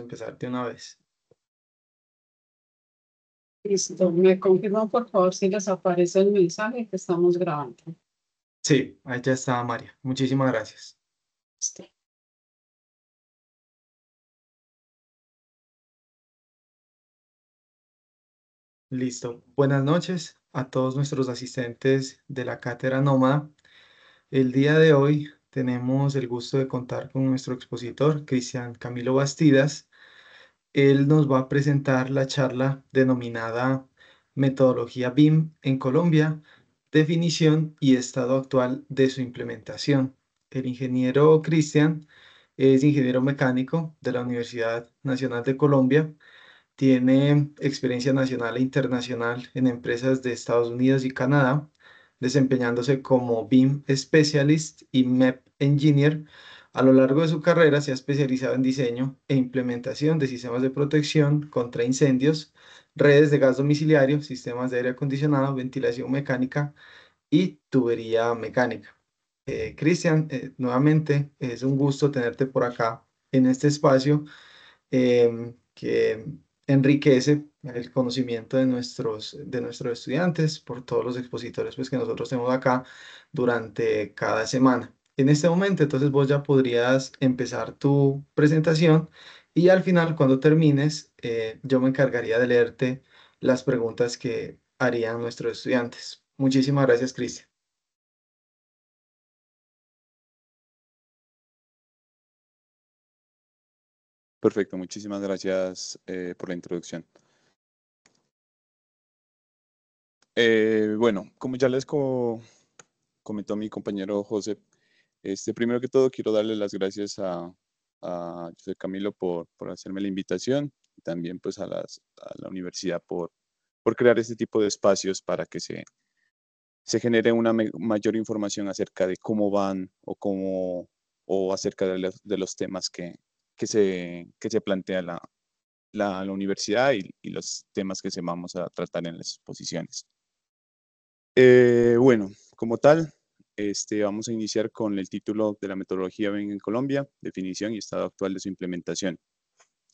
empezar de una vez. Listo, me confirman por favor si les aparece el mensaje que estamos grabando. Sí, ahí ya está María. Muchísimas gracias. Listo. Buenas noches a todos nuestros asistentes de la Cátedra Nómada. El día de hoy tenemos el gusto de contar con nuestro expositor, Cristian Camilo Bastidas. Él nos va a presentar la charla denominada Metodología BIM en Colombia, definición y estado actual de su implementación. El ingeniero Cristian es ingeniero mecánico de la Universidad Nacional de Colombia. Tiene experiencia nacional e internacional en empresas de Estados Unidos y Canadá desempeñándose como BIM Specialist y MEP Engineer. A lo largo de su carrera se ha especializado en diseño e implementación de sistemas de protección contra incendios, redes de gas domiciliario, sistemas de aire acondicionado, ventilación mecánica y tubería mecánica. Eh, Cristian, eh, nuevamente es un gusto tenerte por acá en este espacio em, que enriquece el conocimiento de nuestros, de nuestros estudiantes por todos los expositores pues, que nosotros tenemos acá durante cada semana. En este momento, entonces vos ya podrías empezar tu presentación y al final, cuando termines, eh, yo me encargaría de leerte las preguntas que harían nuestros estudiantes. Muchísimas gracias, Cristian. Perfecto, muchísimas gracias eh, por la introducción. Eh, bueno, como ya les comentó mi compañero José, este, primero que todo quiero darle las gracias a, José Camilo por, hacerme la invitación y también pues a, la universidad por, crear este tipo de espacios para que se, genere una mayor información acerca de cómo van o cómo o acerca de los temas que, que se, que se plantea la, la, universidad y, y, los temas que se vamos a tratar en las exposiciones. Eh, bueno, como tal, este, vamos a iniciar con el título de la metodología BIM en Colombia, definición y estado actual de su implementación.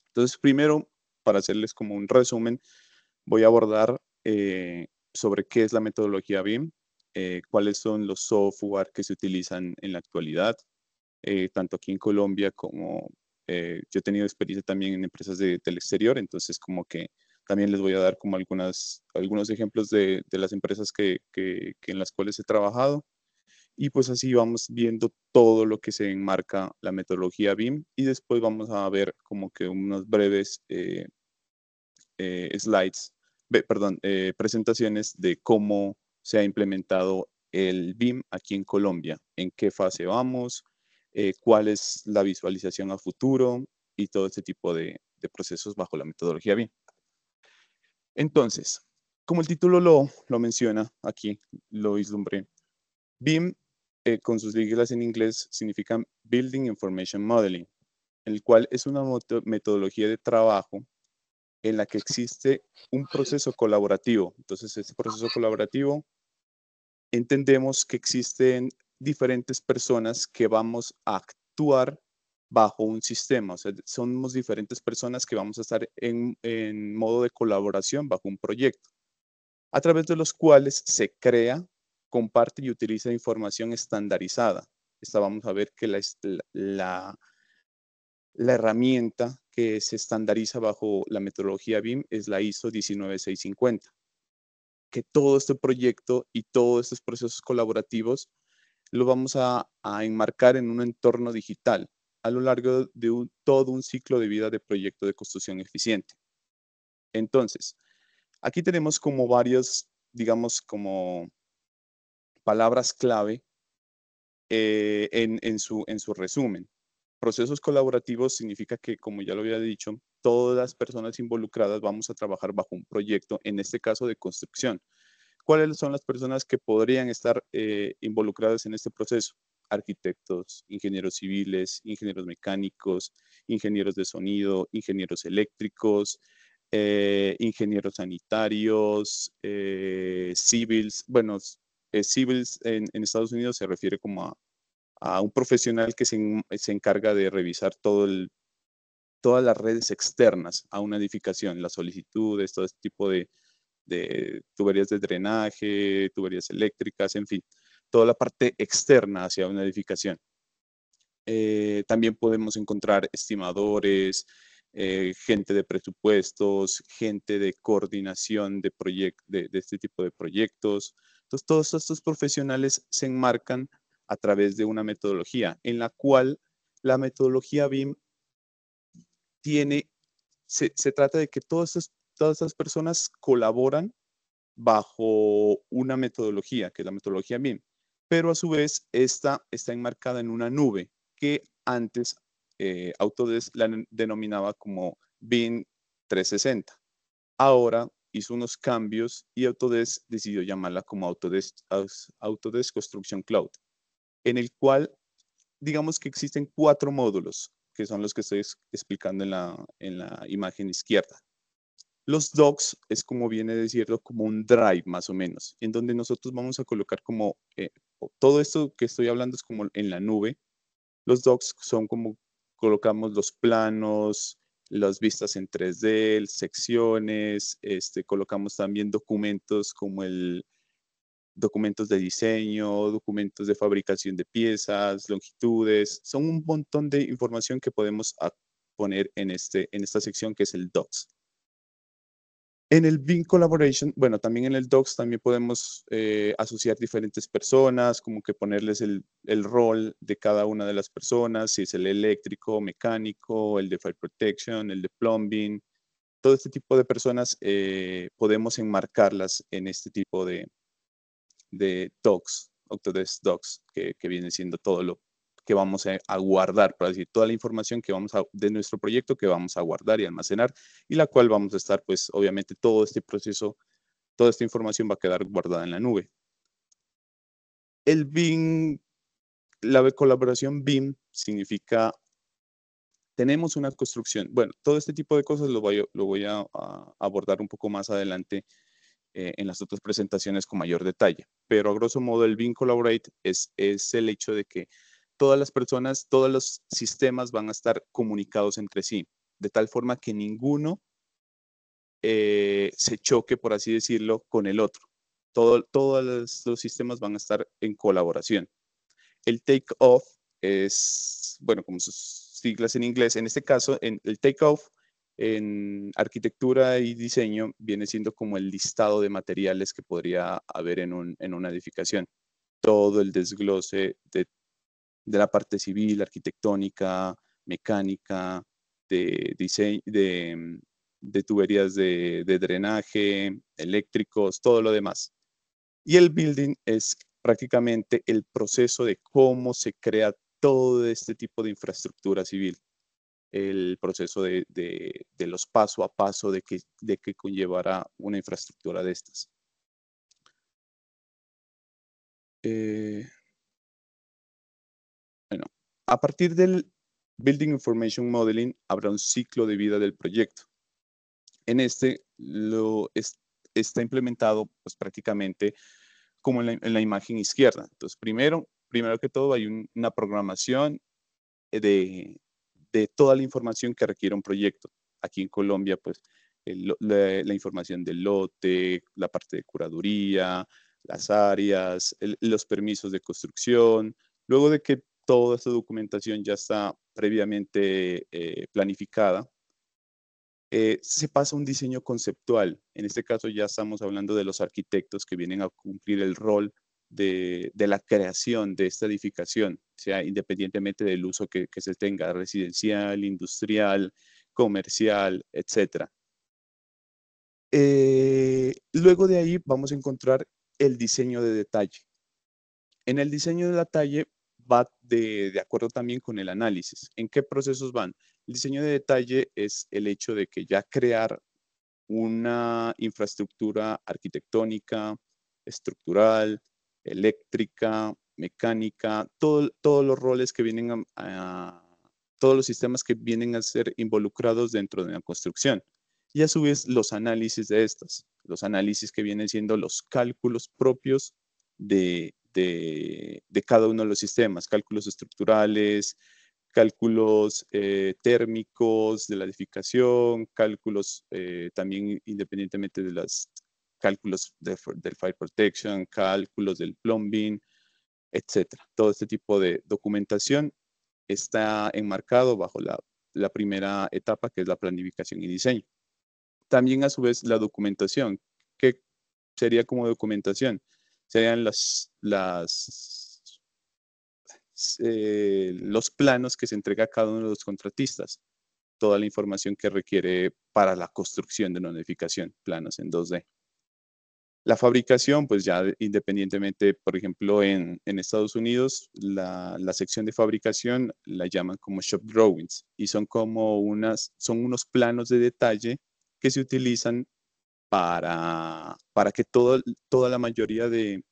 Entonces, primero, para hacerles como un resumen, voy a abordar eh, sobre qué es la metodología BIM, eh, cuáles son los software que se utilizan en la actualidad, tanto aquí en Colombia como eh, yo he tenido experiencia también en empresas de, del exterior, entonces como que también les voy a dar como algunas, algunos ejemplos de, de las empresas que, que, en las cuales he trabajado. Y pues así vamos viendo todo lo que se enmarca la metodología BIM y después vamos a ver como que unos breves eh, eh, slides, perdón, presentaciones de cómo se ha implementado el BIM aquí en Colombia, en qué fase vamos, eh, cuál es la visualización a futuro y todo este tipo de, procesos bajo la metodología BIM. Entonces, como el título lo, menciona, aquí lo vislumbré, BIM, eh, con sus siglas en inglés, significa Building Information Modeling, el cual es una metodología de trabajo en la que existe un proceso colaborativo. Entonces, este proceso colaborativo entendemos que existen diferentes personas que vamos a actuar bajo un sistema, o sea, somos diferentes personas que vamos a estar en, en modo de colaboración bajo un proyecto, a través de los cuales se crea, comparte y utiliza información estandarizada. Esta vamos a ver que la, la, la herramienta que se estandariza bajo la metodología BIM es la ISO 19650. Que todo este proyecto y todos estos procesos colaborativos lo vamos a, enmarcar en un entorno digital a lo largo de todo un ciclo de vida de proyecto de construcción eficiente. Entonces, aquí tenemos como varios, digamos, como palabras clave eh, su, en su resumen. Procesos colaborativos significa que, como ya lo había dicho, todas las personas involucradas vamos a trabajar bajo un proyecto, en este caso de construcción, ¿Cuáles son las personas que podrían estar eh, involucradas en este proceso? Arquitectos, ingenieros civiles, ingenieros mecánicos, ingenieros de sonido, ingenieros eléctricos, eh, ingenieros sanitarios, civiles, eh, civils. Bueno, civils en, Estados Unidos se refiere como a, un profesional que se, encarga de revisar todo el, todas las redes externas a una edificación, las solicitudes, todo este tipo de, de tuberías de drenaje, tuberías eléctricas, en fin, toda la parte externa hacia una edificación. Eh, también podemos encontrar estimadores, eh, gente de presupuestos, gente de coordinación de, de este tipo de proyectos. Entonces, todos estos profesionales se enmarcan a través de una metodología en la cual la metodología BIM tiene, se trata de que todos estos todas estas personas colaboran bajo una metodología, que es la metodología BIM, pero a su vez esta está enmarcada en una nube que antes eh, Autodesk la denominaba como BIM 360. Ahora hizo unos cambios y Autodesk decidió llamarla como Autodesk, Autodesk Construction Cloud, en el cual digamos que existen cuatro módulos, que son los que estoy explicando en la imagen izquierda. Los docs es como viene a decirlo, como un drive más o menos, en donde nosotros vamos a colocar como eh, todo esto que estoy hablando es como en la nube. Los docs son como colocamos los planos, las vistas en 3D, secciones, este, colocamos también documentos como el documentos de diseño, documentos de fabricación de piezas, longitudes, son un montón de información que podemos poner este, en esta sección que es el docs. En el BIM Collaboration, bueno, también en el Docs también podemos eh, asociar diferentes personas, como que ponerles el, rol de cada una de las personas, si es el eléctrico, mecánico, el de Fire Protection, el de Plumbing, todo este tipo de personas eh, podemos enmarcarlas en este tipo de, de Docs, Octodesk Docs, que viene siendo todo lo que vamos eh, a, guardar, para decir, toda la información que vamos de nuestro proyecto que vamos a guardar y almacenar y la cual vamos a estar, pues obviamente todo este proceso, toda esta información va a quedar guardada en la nube. El BIM, la colaboración BIM significa, tenemos una construcción, bueno, todo este tipo de cosas lo voy, lo voy a, abordar un poco más adelante eh, en las otras presentaciones con mayor detalle, pero a grosso modo el BIM Collaborate es, es el hecho de que todas las personas, todos los sistemas van a estar comunicados entre sí, de tal forma que ninguno eh, se choque, por así decirlo, con el otro. Todo, todos los sistemas van a estar en colaboración. El take-off es, bueno, como sus siglas en inglés, en este caso, en el take-off en arquitectura y diseño viene siendo como el listado de materiales que podría haber en, un, en una edificación. Todo el desglose de de la parte civil, arquitectónica, mecánica, de, mm, de, tuberías de, drenaje, eléctricos, todo lo demás. Y el building es prácticamente el proceso de cómo se crea todo este tipo de infraestructura civil, el proceso de, los paso a paso de que, de que conllevará una infraestructura de estas. Eh, bueno, a partir del Building Information Modeling habrá un ciclo de vida del proyecto. En este lo está implementado pues, prácticamente como en la, imagen izquierda. Entonces, primero, primero que todo hay una programación de, toda la información que requiere un proyecto. Aquí en Colombia, pues, la, información del lote, la parte de curaduría, las áreas, los permisos de construcción. Luego de que toda esta documentación ya está previamente eh, planificada. Eh, se pasa a un diseño conceptual. En este caso ya estamos hablando de los arquitectos que vienen a cumplir el rol de, de la creación de esta edificación, sea independientemente del uso que, que se tenga, residencial, industrial, comercial, etc. Eh, luego de ahí vamos a encontrar el diseño de detalle. En el diseño de detalle va de, acuerdo también con el análisis. ¿En qué procesos van? El diseño de detalle es el hecho de que ya crear una infraestructura arquitectónica, estructural, eléctrica, mecánica, todo, todos los roles que vienen a, todos los sistemas que vienen a ser involucrados dentro de la construcción. Y a su vez los análisis de estas, los análisis que vienen siendo los cálculos propios de de, cada uno de los sistemas, cálculos estructurales, cálculos eh, térmicos de la edificación, cálculos eh, también independientemente de los cálculos del fire protection, cálculos del plumbing, etc. Todo este tipo de documentación está enmarcado bajo la, la primera etapa que es la planificación y diseño. También a su vez la documentación. ¿Qué sería como documentación? serían las, las, eh, los planos que se entrega a cada uno de los contratistas, toda la información que requiere para la construcción de una edificación, planos en 2D. La fabricación, pues ya independientemente, por ejemplo, en, en Estados Unidos, la, la, sección de fabricación la llaman como shop drawings y son como unas, son unos planos de detalle que se utilizan para, para que todo, toda la mayoría de,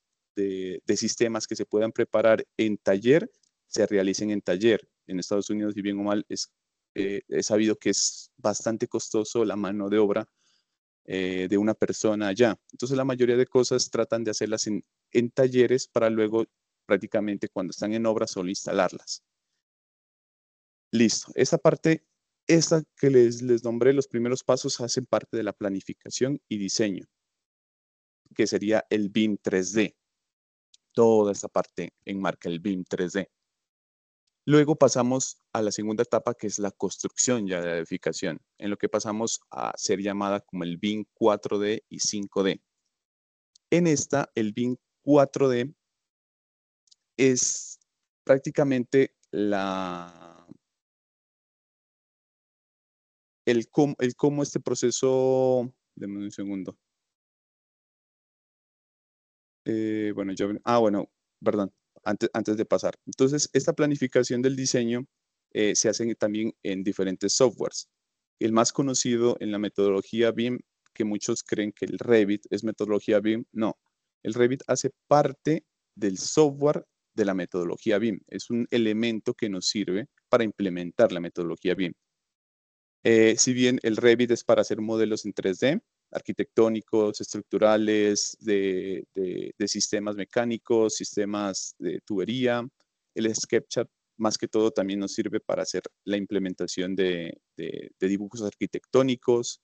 sistemas que se puedan preparar en taller se realicen en taller. En Estados Unidos, si bien o mal, es, eh, he sabido que es bastante costoso la mano de obra eh, de una persona allá. Entonces, la mayoría de cosas tratan de hacerlas en, talleres para luego prácticamente cuando están en obra solo instalarlas. Listo, Esta parte esta que les, nombré, los primeros pasos, hacen parte de la planificación y diseño, que sería el BIM 3D. Toda esta parte enmarca el BIM 3D. Luego pasamos a la segunda etapa, que es la construcción ya de la edificación, en lo que pasamos a ser llamada como el BIM 4D y 5D. En esta, el BIM 4D es prácticamente la el cómo, este proceso, déjame un segundo. Eh, bueno, yo, ah, bueno, perdón, antes, de pasar. Entonces, esta planificación del diseño eh, se hace también en diferentes softwares. El más conocido en la metodología BIM, que muchos creen que el Revit es metodología BIM, no. El Revit hace parte del software de la metodología BIM. Es un elemento que nos sirve para implementar la metodología BIM. Eh, si bien el Revit es para hacer modelos en 3D, arquitectónicos, estructurales, de, sistemas mecánicos, sistemas de tubería, el SketchUp más que todo también nos sirve para hacer la implementación de, dibujos arquitectónicos.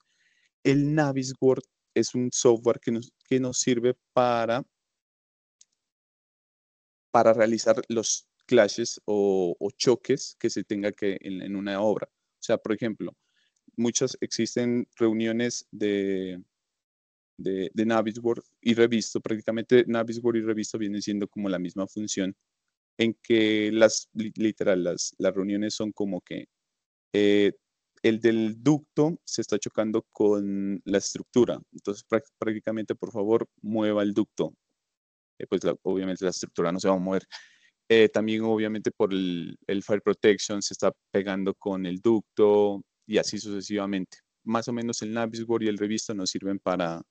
El Navisword es un software que nos, sirve para, realizar los clashes o, choques que se tenga que en, en, una obra. O sea, por ejemplo, muchas existen reuniones de, de, de y Revisto. Prácticamente Navisworld y Revisto vienen siendo como la misma función en que las, literal, las, las reuniones son como que eh, el del ducto se está chocando con la estructura. Entonces, prácticamente, por favor, mueva el ducto. Eh, pues obviamente la estructura no se va a mover. Eh, también obviamente por el, el, fire protection se está pegando con el ducto, y así sucesivamente. Más o menos el Navisworks y el Revista nos sirven para,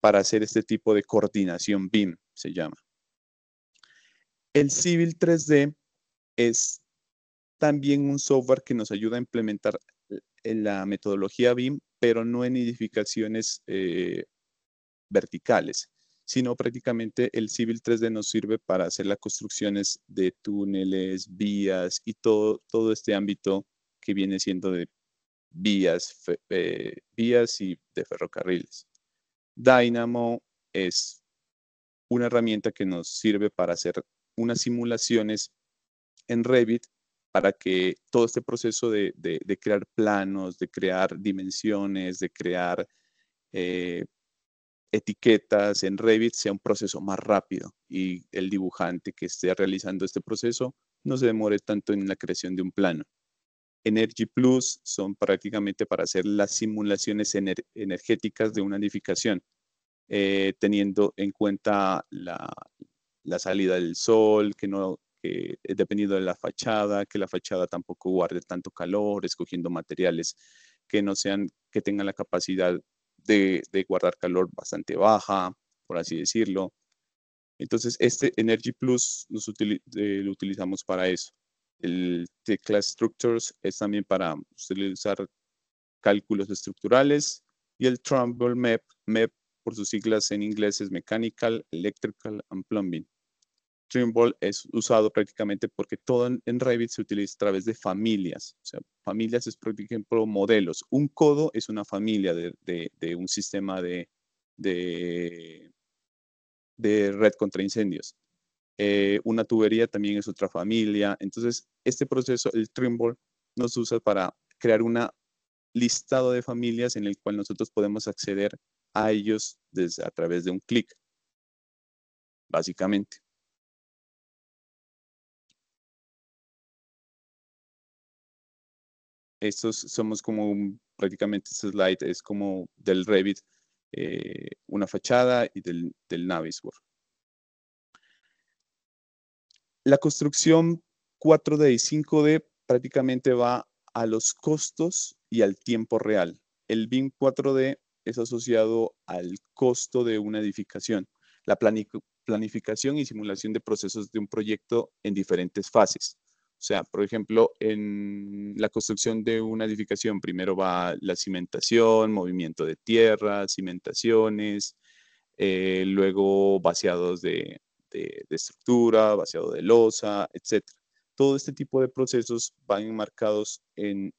para hacer este tipo de coordinación BIM, se llama. El Civil 3D es también un software que nos ayuda a implementar eh, la metodología BIM, pero no en edificaciones eh, verticales, sino prácticamente el Civil 3D nos sirve para hacer las construcciones de túneles, vías y todo, todo este ámbito que viene siendo de vías, eh, vías y de ferrocarriles. Dynamo es una herramienta que nos sirve para hacer unas simulaciones en Revit para que todo este proceso de, crear planos, de crear dimensiones, de crear eh, etiquetas en Revit sea un proceso más rápido y el dibujante que esté realizando este proceso no se demore tanto en la creación de un plano. Energy Plus son prácticamente para hacer las simulaciones energéticas de una edificación, eh, teniendo en cuenta la, salida del sol, que no, eh, dependiendo de la fachada, que la fachada tampoco guarde tanto calor, escogiendo materiales que no sean, que tengan la capacidad de, guardar calor bastante baja, por así decirlo. Entonces, este Energy Plus eh, lo utilizamos para eso. El tecla structures es también para utilizar cálculos estructurales y el Trimble Map, Map por sus siglas en inglés es Mechanical, Electrical and Plumbing. Trimble es usado prácticamente porque todo en, Revit se utiliza a través de familias. O sea, familias es, por ejemplo, modelos. Un codo es una familia de, de, un sistema de red contra incendios. Eh, una tubería también es otra familia. Entonces, este proceso, el Trimble, nos usa para crear una listado de familias en el cual nosotros podemos acceder a ellos desde, a través de un clic, básicamente. Estos somos como prácticamente este slide es como del Revit, eh, una fachada y del, del Navisworks. La construcción 4D y 5D prácticamente va a los costos y al tiempo real. El BIM 4D es asociado al costo de una edificación, la planificación y simulación de procesos de un proyecto en diferentes fases. O sea, por ejemplo, en la construcción de una edificación, primero va la cimentación, movimiento de tierra, cimentaciones, eh, luego vaciados de, de, estructura, vaciado de losa, etc. Todo este tipo de procesos van enmarcados en,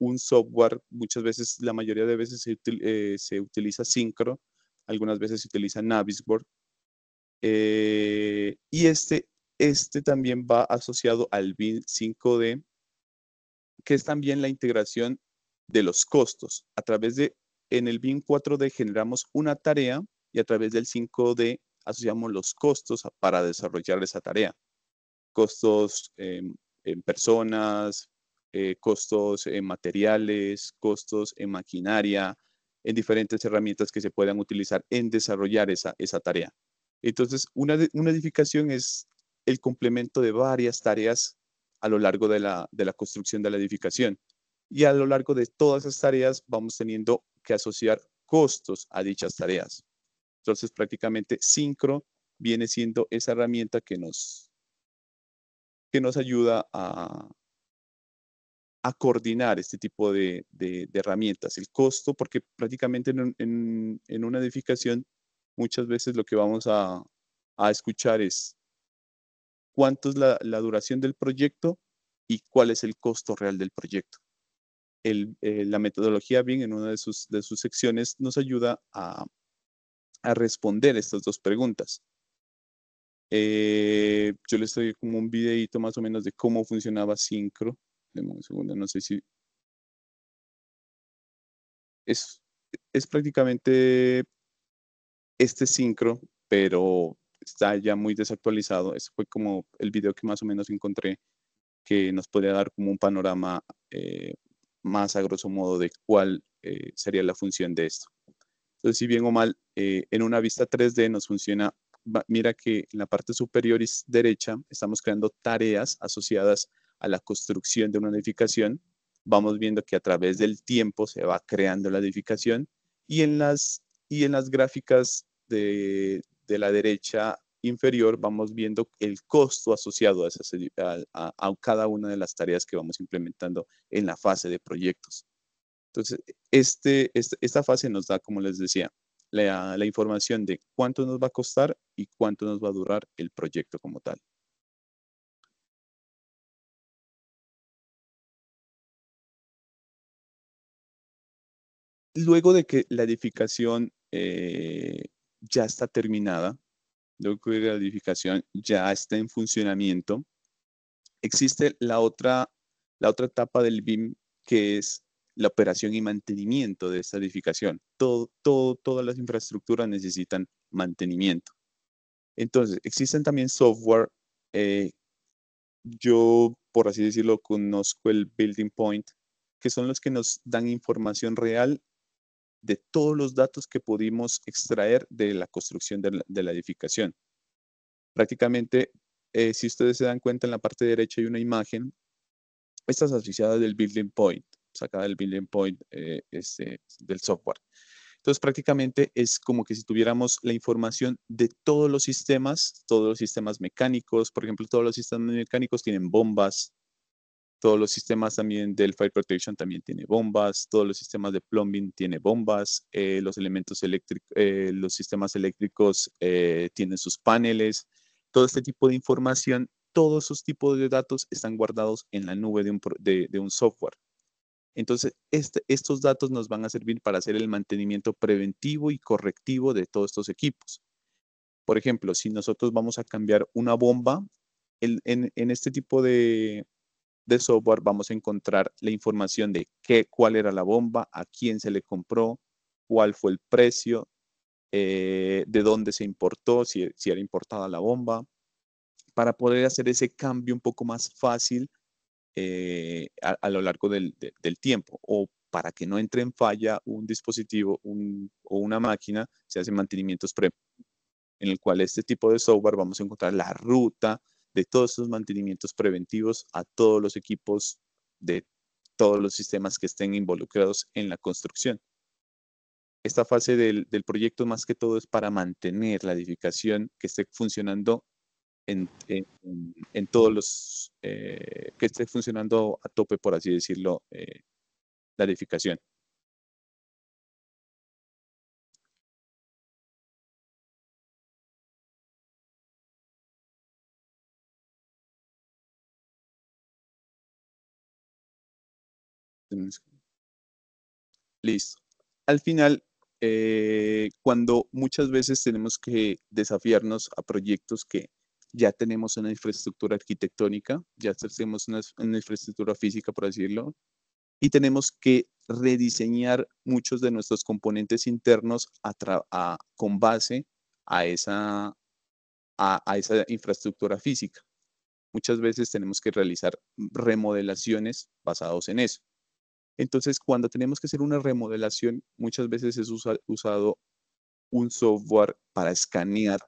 un software. Muchas veces, la mayoría de veces se, eh, utiliza Syncro, algunas veces se utiliza Navisboard. Eh, y este, este también va asociado al BIM 5D, que es también la integración de los costos. A través de, en el BIM 4D generamos una tarea y a través del 5D asociamos los costos para desarrollar esa tarea. Costos eh, en personas, eh, costos en materiales, costos en maquinaria, en diferentes herramientas que se puedan utilizar en desarrollar esa, esa tarea. Entonces, una, una edificación es el complemento de varias tareas a lo largo de la, de la construcción de la edificación. Y a lo largo de todas esas tareas vamos teniendo que asociar costos a dichas tareas. Entonces, prácticamente Syncro viene siendo esa herramienta que nos, nos ayuda a, a coordinar este tipo de, herramientas. El costo, porque prácticamente en, una edificación muchas veces lo que vamos a, escuchar es cuánto es la, duración del proyecto y cuál es el costo real del proyecto. El, eh, la metodología bien en una de sus, de sus secciones nos ayuda a, a responder estas dos preguntas. Eh, yo les doy como un videito más o menos de cómo funcionaba Syncro. Deme un segundo, no sé si... Es, es prácticamente este Syncro, pero está ya muy desactualizado. Este fue como el video que más o menos encontré que nos podría dar como un panorama eh, más a grosso modo de cuál eh, sería la función de esto. Entonces, si bien o mal, eh, en una vista 3D nos funciona, mira que en la parte superior derecha estamos creando tareas asociadas a la construcción de una edificación. Vamos viendo que a través del tiempo se va creando la edificación y en las, y en las gráficas de, de la derecha inferior vamos viendo el costo asociado a, a, cada una de las tareas que vamos implementando en la fase de proyectos. Entonces, este, este, esta fase nos da, como les decía, la, información de cuánto nos va a costar y cuánto nos va a durar el proyecto como tal. Luego de que la edificación eh, ya está terminada, luego que la edificación ya está en funcionamiento, existe la otra, la otra etapa del BIM que es la operación y mantenimiento de esta edificación. Todo, todas las infraestructuras necesitan mantenimiento. Entonces, existen también software. Eh, yo, por así decirlo, conozco el Building Point, que son los que nos dan información real de todos los datos que pudimos extraer de la construcción de la, edificación. Prácticamente, eh, si ustedes se dan cuenta, en la parte derecha hay una imagen, estas asociada del Building Point sacada del building point eh, este, del software. Entonces, prácticamente es como que si tuviéramos la información de todos los sistemas, todos los sistemas mecánicos, por ejemplo, todos los sistemas mecánicos tienen bombas, todos los sistemas también del Fire Protection también tiene bombas, todos los sistemas de plumbing tiene bombas, eh, los elementos eléctricos, eh, los sistemas eléctricos tienen sus paneles, todo este tipo de información, todos esos tipos de datos están guardados en la nube de un software. Entonces, este, estos datos nos van a servir para hacer el mantenimiento preventivo y correctivo de todos estos equipos. Por ejemplo, si nosotros vamos a cambiar una bomba, en, este tipo de, software vamos a encontrar la información de qué, cuál era la bomba, a quién se le compró, cuál fue el precio, eh, de dónde se importó, si era importada la bomba, para poder hacer ese cambio un poco más fácil eh, a, lo largo del, tiempo o para que no entre en falla un dispositivo o una máquina, se hacen mantenimientos pre en el cual este tipo de software vamos a encontrar la ruta de todos esos mantenimientos preventivos a todos los equipos de todos los sistemas que estén involucrados en la construcción. Esta fase del, del proyecto más que todo es para mantener la edificación que esté funcionando en, en, todos los, eh, que esté funcionando a tope, por así decirlo, eh, la edificación. Listo. Al final, eh, cuando muchas veces tenemos que desafiarnos a proyectos que ya tenemos una infraestructura arquitectónica, ya tenemos una, infraestructura física, por decirlo, y tenemos que rediseñar muchos de nuestros componentes internos con base a esa, a, esa infraestructura física. Muchas veces tenemos que realizar remodelaciones basados en eso. Entonces, cuando tenemos que hacer una remodelación, muchas veces es usado un software para escanear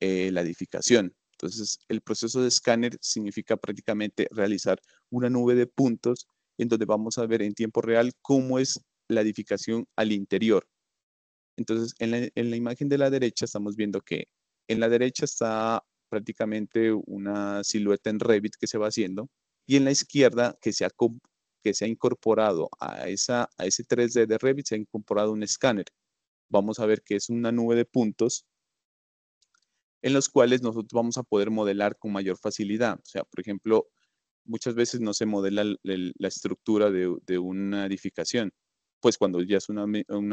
eh, la edificación. Entonces, el proceso de escáner significa prácticamente realizar una nube de puntos en donde vamos a ver en tiempo real cómo es la edificación al interior. Entonces, en la, imagen de la derecha estamos viendo que en la derecha está prácticamente una silueta en Revit que se va haciendo y en la izquierda que se ha, incorporado a, a ese 3D de Revit, se ha incorporado un escáner. Vamos a ver que es una nube de puntos en los cuales nosotros vamos a poder modelar con mayor facilidad. O sea, por ejemplo, muchas veces no se modela la, estructura de, una edificación, pues cuando ya es una,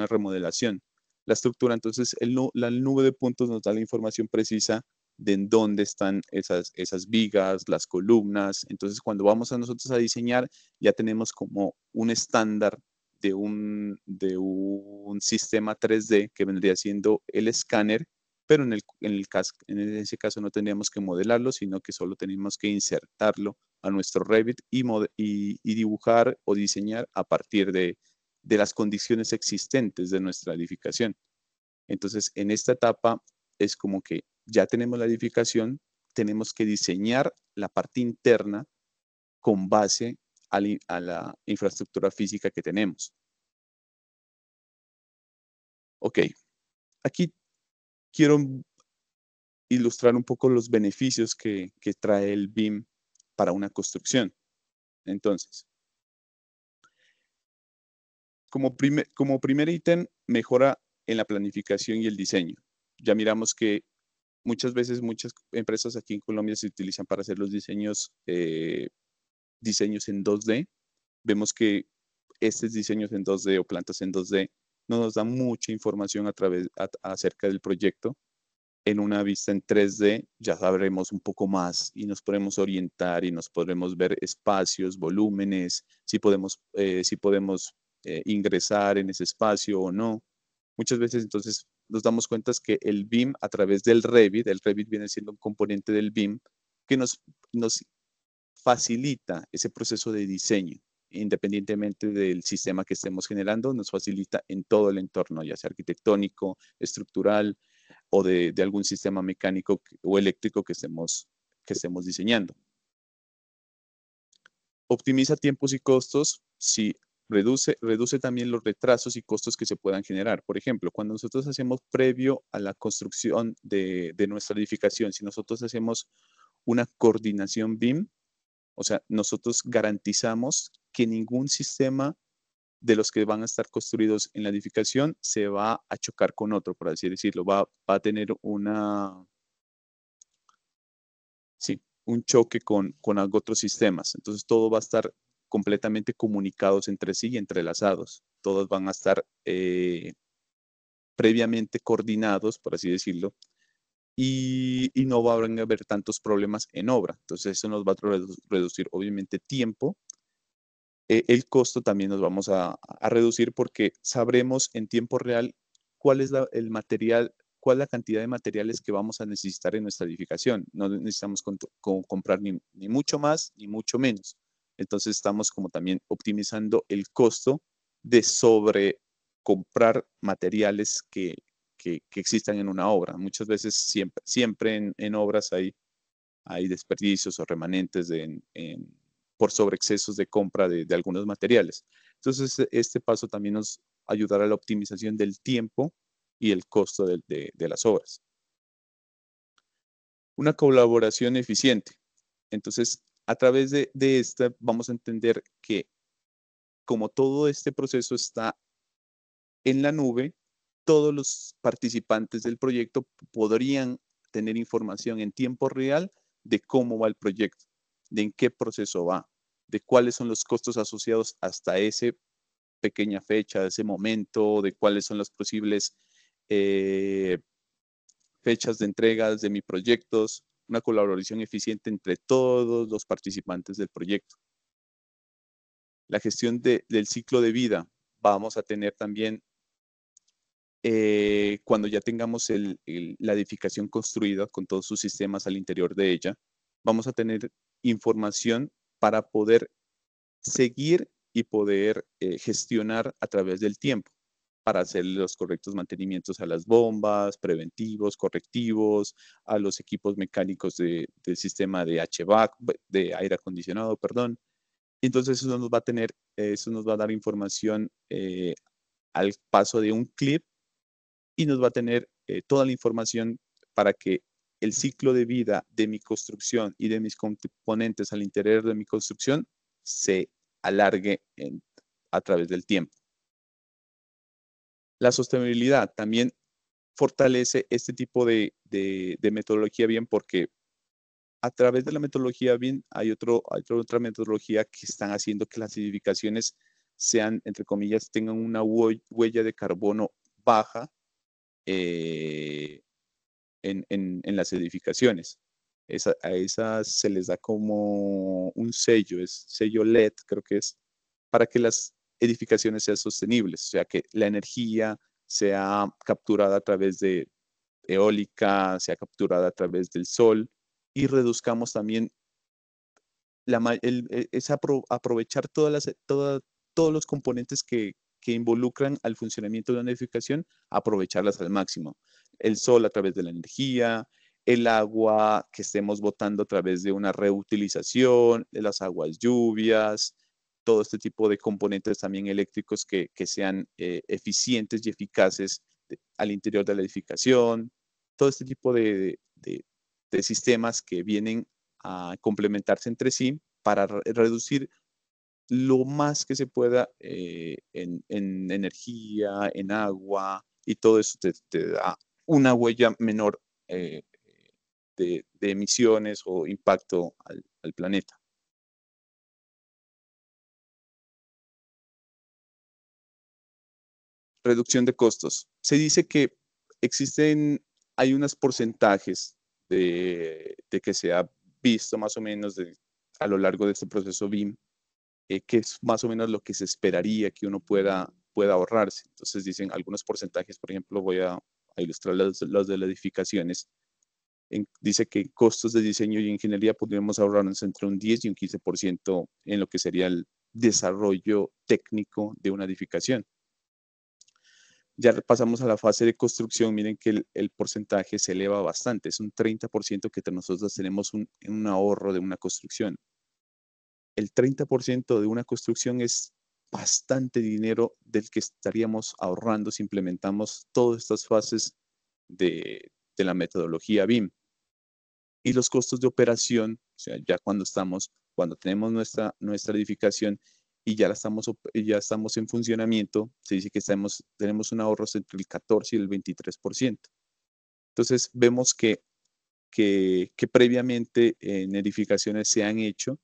remodelación. La estructura, entonces, el, la nube de puntos nos da la información precisa de en dónde están esas, esas vigas, las columnas. Entonces, cuando vamos a nosotros a diseñar, ya tenemos como un estándar de un, de un sistema 3D que vendría siendo el escáner pero en, el, en, el caso, en ese caso no tendríamos que modelarlo, sino que solo tenemos que insertarlo a nuestro Revit y, y, dibujar o diseñar a partir de, de las condiciones existentes de nuestra edificación. Entonces, en esta etapa es como que ya tenemos la edificación, tenemos que diseñar la parte interna con base a la infraestructura física que tenemos. Ok, aquí quiero ilustrar un poco los beneficios que, trae el BIM para una construcción. Entonces, como, primer, como primer ítem, mejora en la planificación y el diseño. Ya miramos que muchas veces muchas empresas aquí en Colombia se utilizan para hacer los diseños, eh, diseños en 2D. Vemos que estos diseños en 2D o plantas en 2D no nos da mucha información a través, acerca del proyecto. En una vista en 3D ya sabremos un poco más y nos podemos orientar y nos podremos ver espacios, volúmenes, si podemos, eh, si podemos eh, ingresar en ese espacio o no. Muchas veces entonces nos damos cuenta que el BIM a través del Revit, el Revit viene siendo un componente del BIM que nos, nos facilita ese proceso de diseño independientemente del sistema que estemos generando, nos facilita en todo el entorno, ya sea arquitectónico, estructural o de, algún sistema mecánico o eléctrico que estemos, que estemos diseñando. Optimiza tiempos y costos si reduce, también los retrasos y costos que se puedan generar. Por ejemplo, cuando nosotros hacemos previo a la construcción de nuestra edificación, si nosotros hacemos una coordinación BIM, o sea, nosotros garantizamos que ningún sistema de los que van a estar construidos en la edificación se va a chocar con otro, por así decirlo, va, a tener una, sí, un choque con, con otros sistemas. Entonces todo va a estar completamente comunicados entre sí y entrelazados. Todos van a estar eh, previamente coordinados, por así decirlo, y, no va a haber tantos problemas en obra. Entonces eso nos va a reducir obviamente tiempo. Eh, el costo también nos vamos a, a, reducir porque sabremos en tiempo real cuál es el material cuál es la cantidad de materiales que vamos a necesitar en nuestra edificación. No necesitamos comprar ni, ni, mucho más ni mucho menos. Entonces estamos como también optimizando el costo de sobre comprar materiales que, que, existan en una obra. Muchas veces siempre, en, obras hay, hay desperdicios o remanentes por sobreexcesos de compra de, algunos materiales. Entonces, e, este paso también nos ayudará a la optimización del tiempo y el costo de, las obras. Una colaboración eficiente. Entonces, a través de esta vamos a entender que como todo este proceso está en la nube, todos los participantes del proyecto podrían tener información en tiempo real de cómo va el proyecto, de en qué proceso va, de cuáles son los costos asociados hasta esa pequeña fecha, ese momento, de cuáles son las posibles eh, fechas de entregas de mis proyectos, una colaboración eficiente entre todos los participantes del proyecto. La gestión del ciclo de vida. Vamos a tener también eh, cuando ya tengamos la edificación construida con todos sus sistemas al interior de ella, vamos a tener información para poder seguir y poder eh, gestionar a través del tiempo para hacer los correctos mantenimientos a las bombas, preventivos, correctivos, a los equipos mecánicos del sistema de HVAC, de aire acondicionado, perdón. Entonces eso nos va a tener, eso nos va a dar información eh, al paso de un clip y nos va a tener eh, toda la información para que el ciclo de vida de mi construcción y de mis componentes al interior de mi construcción se alargue a través del tiempo. La sostenibilidad también fortalece este tipo de, de metodología bien porque a través de la metodología bien hay, otro, hay otra metodología que están haciendo que las edificaciones sean, entre comillas, tengan una huella de carbono baja eh, en, las edificaciones. a esas se les da como un sello, es sello LED, creo que es, para que las edificaciones sean sostenibles, o sea, que la energía sea capturada a través de eólica, sea capturada a través del sol y reduzcamos también e, es aprovechar todas las, todos los componentes que, que involucran al funcionamiento de una edificación, aprovecharlas al máximo. El sol a través de la energía, el agua que estemos botando a través de una reutilización, de las aguas lluvias, todo este tipo de componentes también eléctricos que, sean eh, eficientes y eficaces al interior de la edificación, todo este tipo de, de sistemas que vienen a complementarse entre sí para reducir lo más que se pueda eh, en, energía, en agua y todo eso te, da una huella menor eh, de, emisiones o impacto al, planeta. Reducción de costos. Se dice que existen, hay unos porcentajes de, que se ha visto más o menos a lo largo de este proceso BIM eh, que es más o menos lo que se esperaría que uno pueda, pueda ahorrarse. Entonces dicen algunos porcentajes, por ejemplo, voy a, ilustrar los, de las edificaciones. dice que en costos de diseño y ingeniería podríamos ahorrarnos entre un 10 y un 15% en lo que sería el desarrollo técnico de una edificación. Ya pasamos a la fase de construcción, miren que el, porcentaje se eleva bastante, es un 30% que nosotros tenemos un, un ahorro de una construcción el 30% de una construcción es bastante dinero del que estaríamos ahorrando si implementamos todas estas fases de, la metodología BIM. Y los costos de operación, ya cuando estamos, cuando tenemos nuestra, nuestra edificación y ya, la estamos, ya estamos en funcionamiento, se dice que estamos, tenemos un ahorro entre el 14 y el 23%. Entonces, vemos que, que, que previamente en edificaciones se han hecho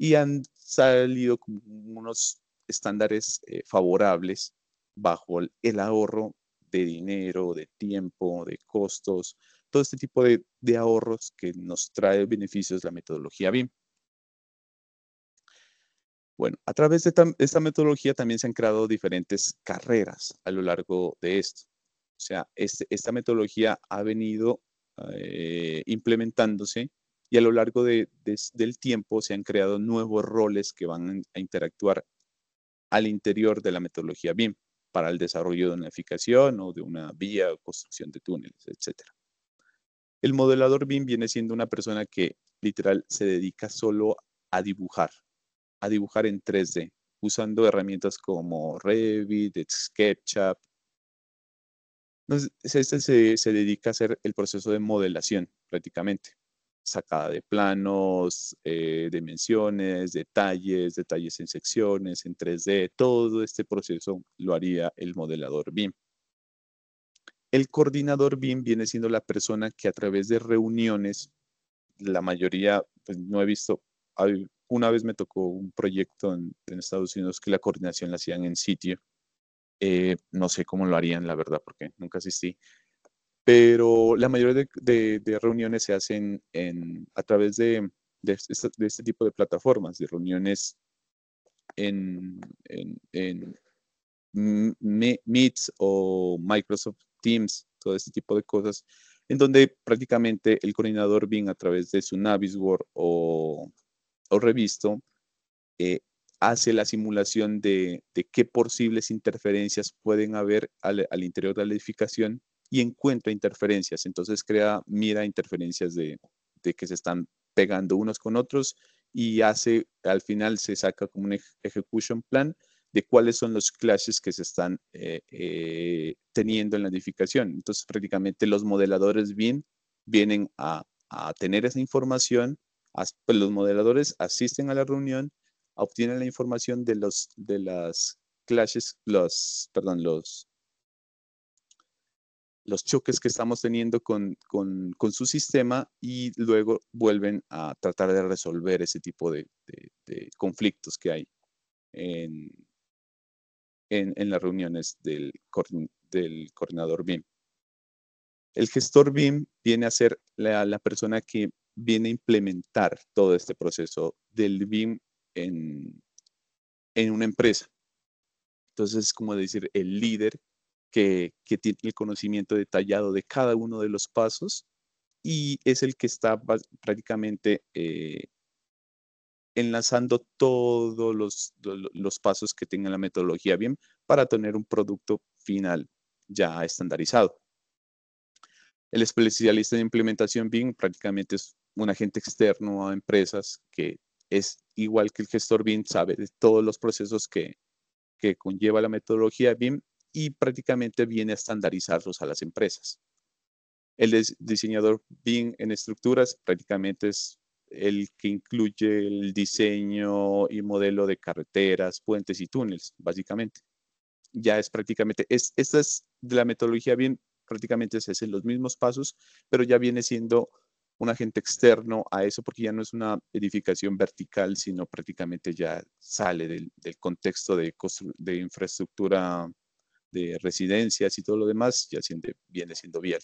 y han salido unos estándares eh, favorables bajo el, ahorro de dinero, de tiempo, de costos, todo este tipo de, ahorros que nos trae beneficios la metodología BIM. Bueno, a través de esta, metodología también se han creado diferentes carreras a lo largo de esto. O sea, este, esta metodología ha venido eh, implementándose y a lo largo de, del tiempo se han creado nuevos roles que van a interactuar al interior de la metodología BIM para el desarrollo de una edificación o de una vía o construcción de túneles, etc. El modelador BIM viene siendo una persona que literal se dedica solo a dibujar, a dibujar en 3D, usando herramientas como Revit, SketchUp. Entonces, este se, se dedica a hacer el proceso de modelación prácticamente sacada de planos, eh, dimensiones, detalles, detalles en secciones, en 3D, todo este proceso lo haría el modelador BIM. El coordinador BIM viene siendo la persona que a través de reuniones, la mayoría, pues no he visto, una vez me tocó un proyecto en, Estados Unidos que la coordinación la hacían en sitio. Eh, no sé cómo lo harían, la verdad, porque nunca asistí pero la mayoría de, reuniones se hacen a través de, este, tipo de plataformas, de reuniones en, en, Meets o Microsoft Teams, todo este tipo de cosas, en donde prácticamente el coordinador viene a través de su Navisworks o, o Revisto eh, hace la simulación de, qué posibles interferencias pueden haber al interior de la edificación y encuentra interferencias. Entonces crea, mira interferencias de, que se están pegando unos con otros y hace, al final se saca como un execution plan de cuáles son los clashes que se están eh, eh, teniendo en la edificación. Entonces, prácticamente los modeladores bien, vienen a, tener esa información, pues, los modeladores asisten a la reunión, obtienen la información de, los, de las clashes, perdón, los los choques que estamos teniendo con, su sistema y luego vuelven a tratar de resolver ese tipo de, conflictos que hay en, las reuniones del, coordinador BIM. El gestor BIM viene a ser la, persona que viene a implementar todo este proceso del BIM en, una empresa. Entonces, es como decir, el líder que, tiene el conocimiento detallado de cada uno de los pasos y es el que está prácticamente eh, enlazando todos los, los, pasos que tenga la metodología BIM para tener un producto final ya estandarizado. El especialista de implementación BIM prácticamente es un agente externo a empresas que es igual que el gestor BIM, sabe de todos los procesos que, que conlleva la metodología BIM y prácticamente viene a estandarizarlos a las empresas. El diseñador BIM en estructuras prácticamente es el que incluye el diseño y modelo de carreteras, puentes y túneles, básicamente. Ya es prácticamente, es, esta es de la metodología BIM, prácticamente se hacen los mismos pasos, pero ya viene siendo un agente externo a eso porque ya no es una edificación vertical, sino prácticamente ya sale del, contexto de infraestructura de residencias y todo lo demás, ya viene siendo bien.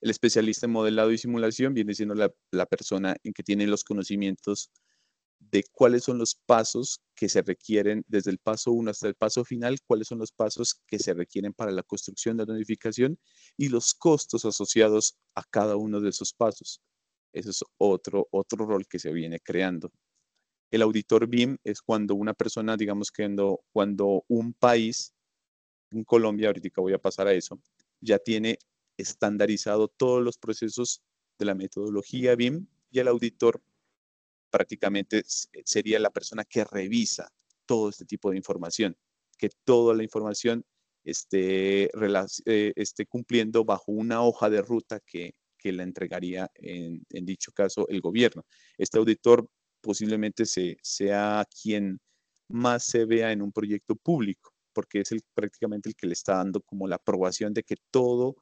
El especialista en modelado y simulación viene siendo la, persona en que tiene los conocimientos de cuáles son los pasos que se requieren desde el paso 1 hasta el paso final, cuáles son los pasos que se requieren para la construcción de la unificación y los costos asociados a cada uno de esos pasos. Ese es otro, otro rol que se viene creando. El auditor BIM es cuando una persona, digamos que cuando un país en Colombia, ahorita voy a pasar a eso, ya tiene estandarizado todos los procesos de la metodología BIM y el auditor prácticamente sería la persona que revisa todo este tipo de información, que toda la información esté, eh, cumpliendo bajo una hoja de ruta que, la entregaría en, dicho caso el gobierno. Este auditor posiblemente sea quien más se vea en un proyecto público porque es el, prácticamente el que le está dando como la aprobación de que todo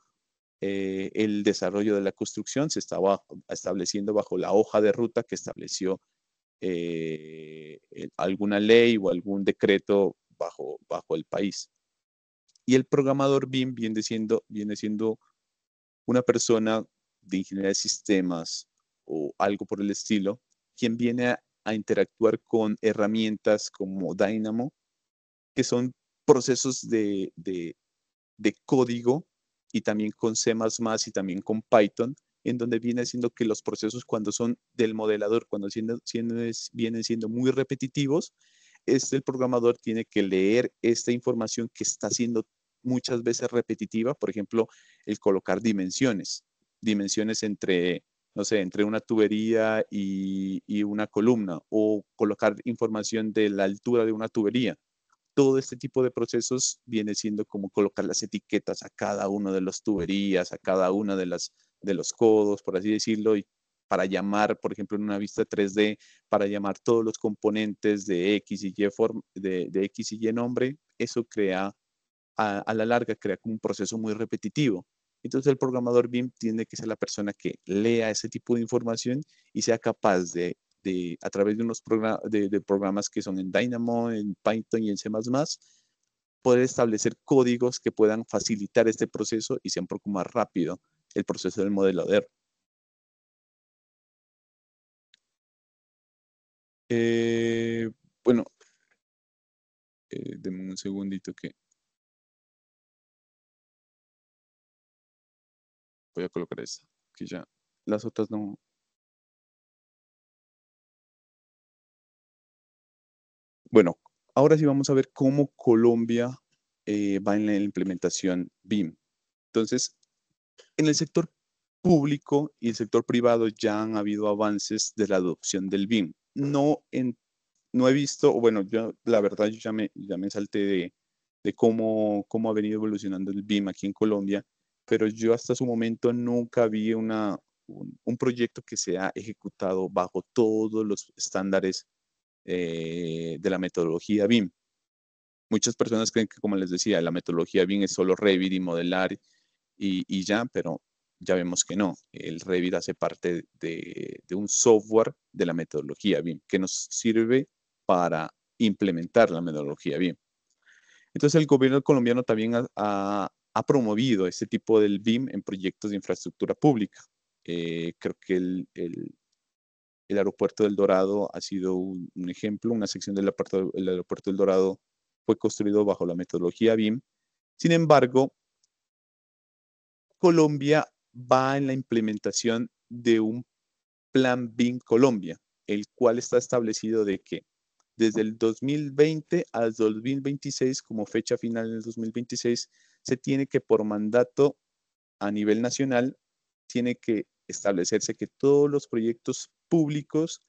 eh, el desarrollo de la construcción se estaba estableciendo bajo la hoja de ruta que estableció eh, alguna ley o algún decreto bajo, bajo el país. Y el programador BIM viene siendo, viene siendo una persona de ingeniería de sistemas o algo por el estilo, quien viene a, a interactuar con herramientas como Dynamo, que son procesos de, código y también con C y también con Python, en donde viene siendo que los procesos cuando son del modelador, cuando vienen siendo muy repetitivos, este, el programador tiene que leer esta información que está siendo muchas veces repetitiva, por ejemplo, el colocar dimensiones, dimensiones entre, no sé, entre una tubería y una columna, o colocar información de la altura de una tubería, todo este tipo de procesos viene siendo como colocar las etiquetas a cada uno de las tuberías, a cada uno de, las, de los codos, por así decirlo, y para llamar, por ejemplo, en una vista 3D, para llamar todos los componentes de X y Y, de, X y, y nombre, eso crea, a, la larga, crea un proceso muy repetitivo. Entonces el programador BIM tiene que ser la persona que lea ese tipo de información y sea capaz de a través de unos de, programas que son en Dynamo, en Python y en C++, poder establecer códigos que puedan facilitar este proceso y sea un poco más rápido el proceso del modelador. Eh, bueno, eh, un segundito que... Voy a colocar esta, que ya las otras no, Bueno, ahora sí vamos a ver cómo Colombia eh, va en la implementación BIM. Entonces, en el sector público y el sector privado ya han habido avances de la adopción del BIM. No, no he visto, bueno, yo la verdad ya me, ya salté de, cómo, cómo ha venido evolucionando el BIM aquí en Colombia, pero yo hasta su momento nunca vi una, un, proyecto que se ha ejecutado bajo todos los estándares eh, de la metodología BIM. Muchas personas creen que, como les decía, la metodología BIM es solo Revit y modelar y, ya, pero ya vemos que no. El Revit hace parte de, un software de la metodología BIM que nos sirve para implementar la metodología BIM. Entonces el gobierno colombiano también ha, promovido este tipo del BIM en proyectos de infraestructura pública. Eh, creo que el, el aeropuerto del Dorado ha sido un, ejemplo. Una sección del aeropuerto, aeropuerto del Dorado fue construido bajo la metodología BIM. Sin embargo, Colombia va en la implementación de un plan BIM Colombia, el cual está establecido de que desde el 2020 al 2026, como fecha final del 2026, se tiene que por mandato a nivel nacional, tiene que establecerse que todos los proyectos públicos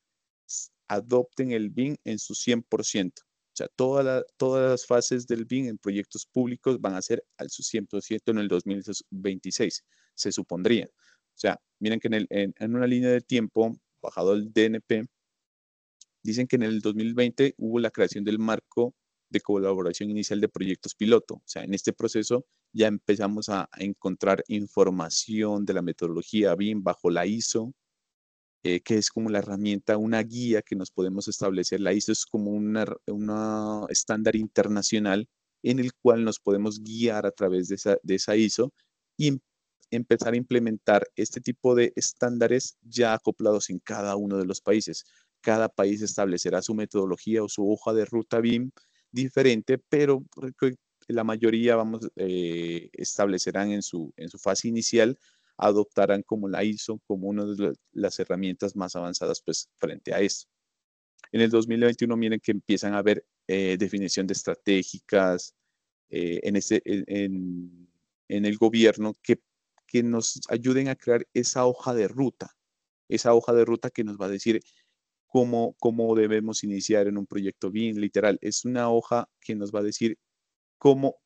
adopten el BIM en su 100%. O sea, todas todas las fases del BIM en proyectos públicos van a ser al su 100% en el 2026, se supondría. O sea, miren que en, una línea de tiempo, bajado el DNP, dicen que en el 2020 hubo la creación del marco de colaboración inicial de proyectos piloto. O sea, en este proceso ya empezamos a encontrar información de la metodología BIM bajo la ISO eh, que es como la herramienta, una guía que nos podemos establecer. La ISO es como un estándar internacional en el cual nos podemos guiar a través de esa, ISO y em, empezar a implementar este tipo de estándares ya acoplados en cada uno de los países. Cada país establecerá su metodología o su hoja de ruta BIM diferente, pero la mayoría vamos, eh, establecerán en su fase inicial adoptarán como la ISO como una de las herramientas más avanzadas pues, frente a eso. En el 2021 miren que empiezan a haber eh, definición de estratégicas eh, en, ese, en, el gobierno que, que nos ayuden a crear esa hoja de ruta, esa hoja de ruta que nos va a decir cómo, cómo debemos iniciar en un proyecto bien literal. Es una hoja que nos va a decir cómo,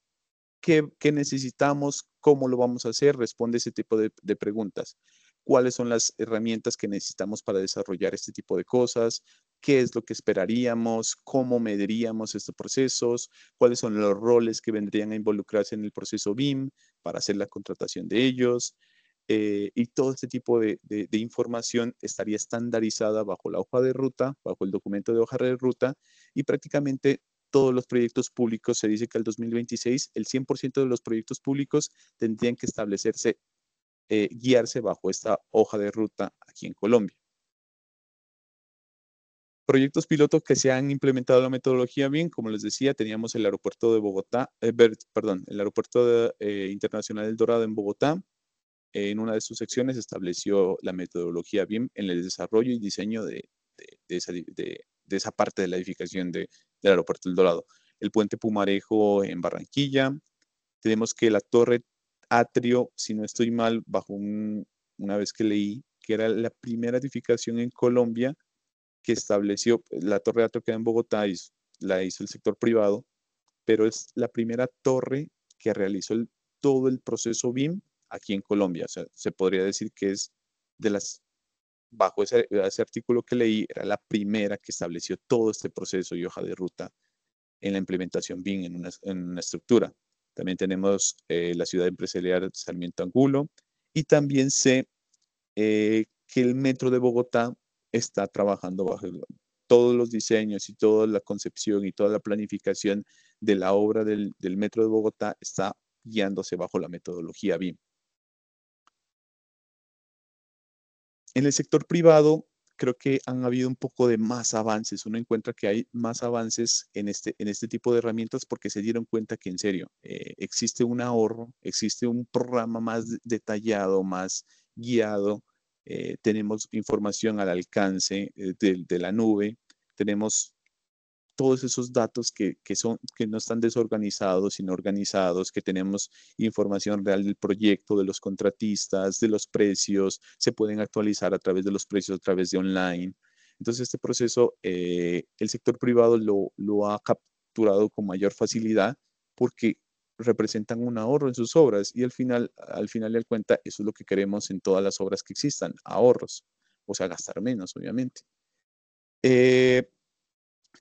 ¿Qué, necesitamos? ¿Cómo lo vamos a hacer? Responde ese tipo de, preguntas. ¿Cuáles son las herramientas que necesitamos para desarrollar este tipo de cosas? ¿Qué es lo que esperaríamos? ¿Cómo mediríamos estos procesos? ¿Cuáles son los roles que vendrían a involucrarse en el proceso BIM para hacer la contratación de ellos? Eh, y todo este tipo de, de información estaría estandarizada bajo la hoja de ruta, bajo el documento de hoja de ruta, y prácticamente todos los proyectos públicos, se dice que al 2026 el 100% de los proyectos públicos tendrían que establecerse, eh, guiarse bajo esta hoja de ruta aquí en Colombia. Proyectos pilotos que se han implementado la metodología bien, como les decía, teníamos el aeropuerto de Bogotá, eh, perdón, el aeropuerto eh, internacional del Dorado en Bogotá, en una de sus secciones estableció la metodología bien en el desarrollo y diseño de, esa, de, de esa parte de la edificación del aeropuerto El Dorado. El puente Pumarejo en Barranquilla. Tenemos que la torre Atrio, si no estoy mal, bajo una vez que leí, que era la primera edificación en Colombia que estableció, la torre Atrio queda en Bogotá, y la hizo el sector privado, pero es la primera torre que realizó todo el proceso BIM aquí en Colombia. O sea, se podría decir que es de las bajo ese, artículo que leí, era la primera que estableció todo este proceso y hoja de ruta en la implementación BIM en una, estructura. También tenemos eh, la ciudad empresarial Sarmiento Angulo y también sé eh, que el Metro de Bogotá está trabajando bajo todos los diseños y toda la concepción y toda la planificación de la obra del, del Metro de Bogotá está guiándose bajo la metodología BIM. En el sector privado, creo que han habido un poco de más avances. Uno encuentra que hay más avances en este, en este tipo de herramientas porque se dieron cuenta que en serio eh, existe un ahorro, existe un programa más detallado, más guiado. Eh, tenemos información al alcance eh, de, de, la nube, tenemos todos esos datos que, que, son, que no están desorganizados, sino organizados, que tenemos información real del proyecto, de los contratistas, de los precios, se pueden actualizar a través de los precios, a través de online. Entonces, este proceso eh, el sector privado lo, lo ha capturado con mayor facilidad porque representan un ahorro en sus obras y al final, al final del cuenta, eso es lo que queremos en todas las obras que existan, ahorros, o sea, gastar menos, obviamente. Eh,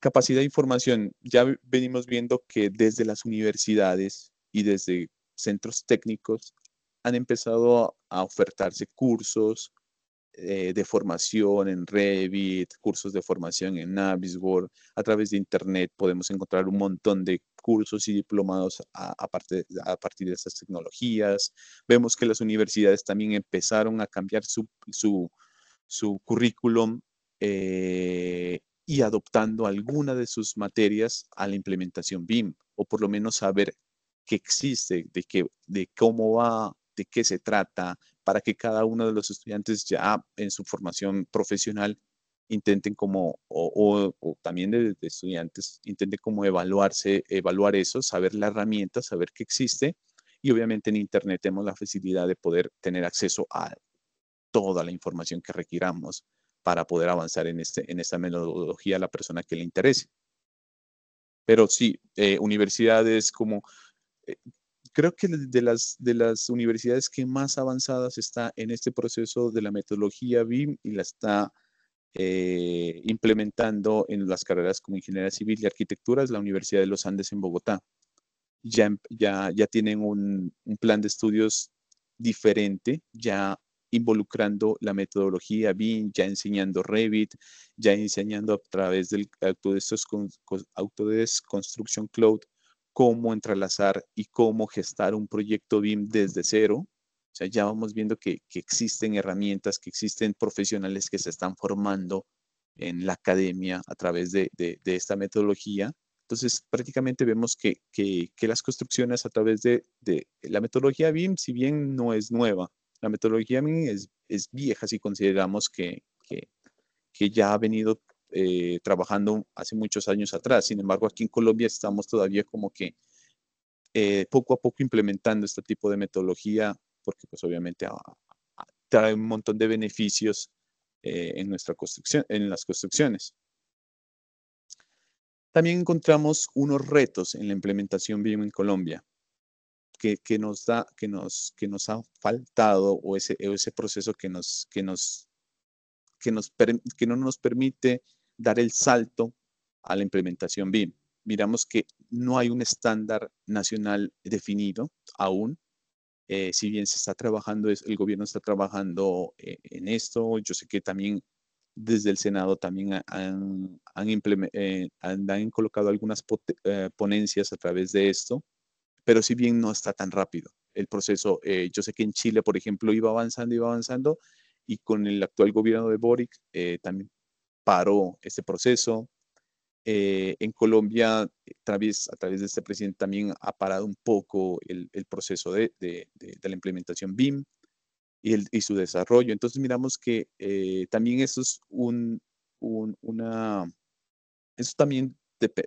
Capacidad de información. Ya venimos viendo que desde las universidades y desde centros técnicos han empezado a ofertarse cursos eh, de formación en Revit, cursos de formación en Navisworld. A través de Internet podemos encontrar un montón de cursos y diplomados a, a partir de estas tecnologías. Vemos que las universidades también empezaron a cambiar su, su, su currículum eh, y adoptando alguna de sus materias a la implementación BIM, o por lo menos saber qué existe, de, qué, de cómo va, de qué se trata, para que cada uno de los estudiantes ya en su formación profesional intenten como, o, también de, estudiantes, intenten como evaluarse, evaluar eso, saber la herramienta, saber qué existe. Y obviamente en Internet tenemos la facilidad de poder tener acceso a toda la información que requiramos para poder avanzar en, este, esta metodología la persona que le interese. Pero sí, eh, universidades como, eh, creo que de las, universidades que más avanzadas está en este proceso de la metodología BIM y la está eh, implementando en las carreras como ingeniería civil y arquitectura es la Universidad de los Andes en Bogotá. Ya, tienen un, un plan de estudios diferente, ya involucrando la metodología BIM, ya enseñando Revit, ya enseñando a través del Autodesk Construction Cloud cómo entrelazar y cómo gestar un proyecto BIM desde cero. O sea, ya vamos viendo que, existen herramientas, que existen profesionales que se están formando en la academia a través de, esta metodología. Entonces, prácticamente vemos que, las construcciones a través de, de, la metodología BIM, si bien no es nueva, la metodología es, vieja si consideramos que, ya ha venido eh, trabajando hace muchos años atrás. Sin embargo, aquí en Colombia estamos todavía como que eh, poco a poco implementando este tipo de metodología porque pues obviamente ah, ah, trae un montón de beneficios eh, en nuestra construcción, en las construcciones. También encontramos unos retos en la implementación BIM en Colombia que, nos da, que, nos, que nos ha faltado o ese, o ese proceso que, nos, que, nos, que, nos, que no nos permite dar el salto a la implementación BIM. Miramos que no hay un estándar nacional definido aún. Eh, si bien se está trabajando, el gobierno está trabajando eh, en esto. Yo sé que también desde el Senado también han, han, eh, han colocado algunas eh, ponencias a través de esto pero si bien no está tan rápido el proceso. Eh, yo sé que en Chile, por ejemplo, iba avanzando, iba avanzando, y con el actual gobierno de Boric eh, también paró este proceso. Eh, en Colombia, a través, a través de este presidente, también ha parado un poco el, proceso de, la implementación BIM y, su desarrollo. Entonces, miramos que también eso es un, una... Eso también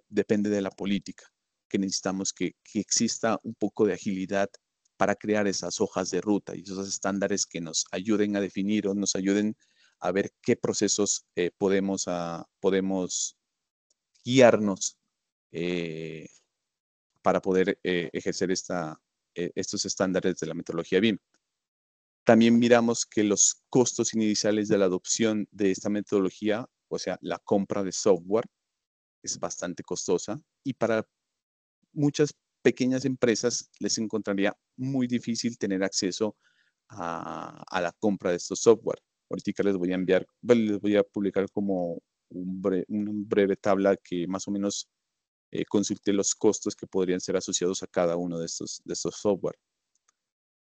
depende de la política que necesitamos que, que exista un poco de agilidad para crear esas hojas de ruta y esos estándares que nos ayuden a definir o nos ayuden a ver qué procesos eh, podemos, ah, podemos guiarnos eh, para poder eh, ejercer esta, e, estos estándares de la metodología BIM. También miramos que los costos iniciales de la adopción de esta metodología, o sea, la compra de software, es bastante costosa y para muchas pequeñas empresas les encontraría muy difícil tener acceso a, la compra de estos software. Ahorita les voy a enviar, les voy a publicar como un una breve tabla que más o menos eh, consulte los costos que podrían ser asociados a cada uno de estos, de estos software.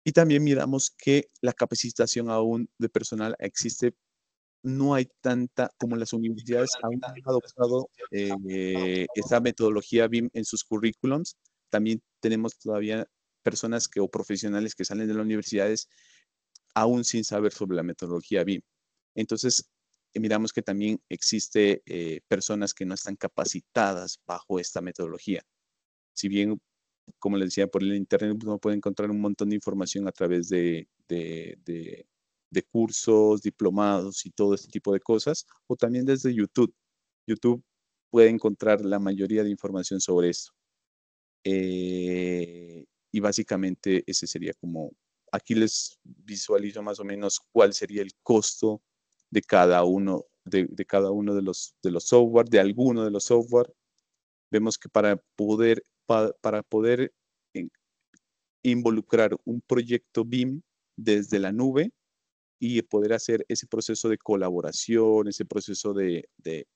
Y también miramos que la capacitación aún de personal existe no hay tanta como las universidades han adoptado eh, esta metodología BIM en sus currículums. También tenemos todavía personas que o profesionales que salen de las universidades aún sin saber sobre la metodología BIM. Entonces, eh, miramos que también existe eh, personas que no están capacitadas bajo esta metodología. Si bien, como les decía, por el Internet pues, uno puede encontrar un montón de información a través de de cursos, diplomados y todo este tipo de cosas, o también desde YouTube. YouTube puede encontrar la mayoría de información sobre esto. Eh, y básicamente ese sería como, aquí les visualizo más o menos cuál sería el costo de cada uno de, cada uno de los, de los software, de alguno de los software. Vemos que para poder, para poder eh, involucrar un proyecto BIM desde la nube, y poder hacer ese proceso de colaboración, ese proceso de, e,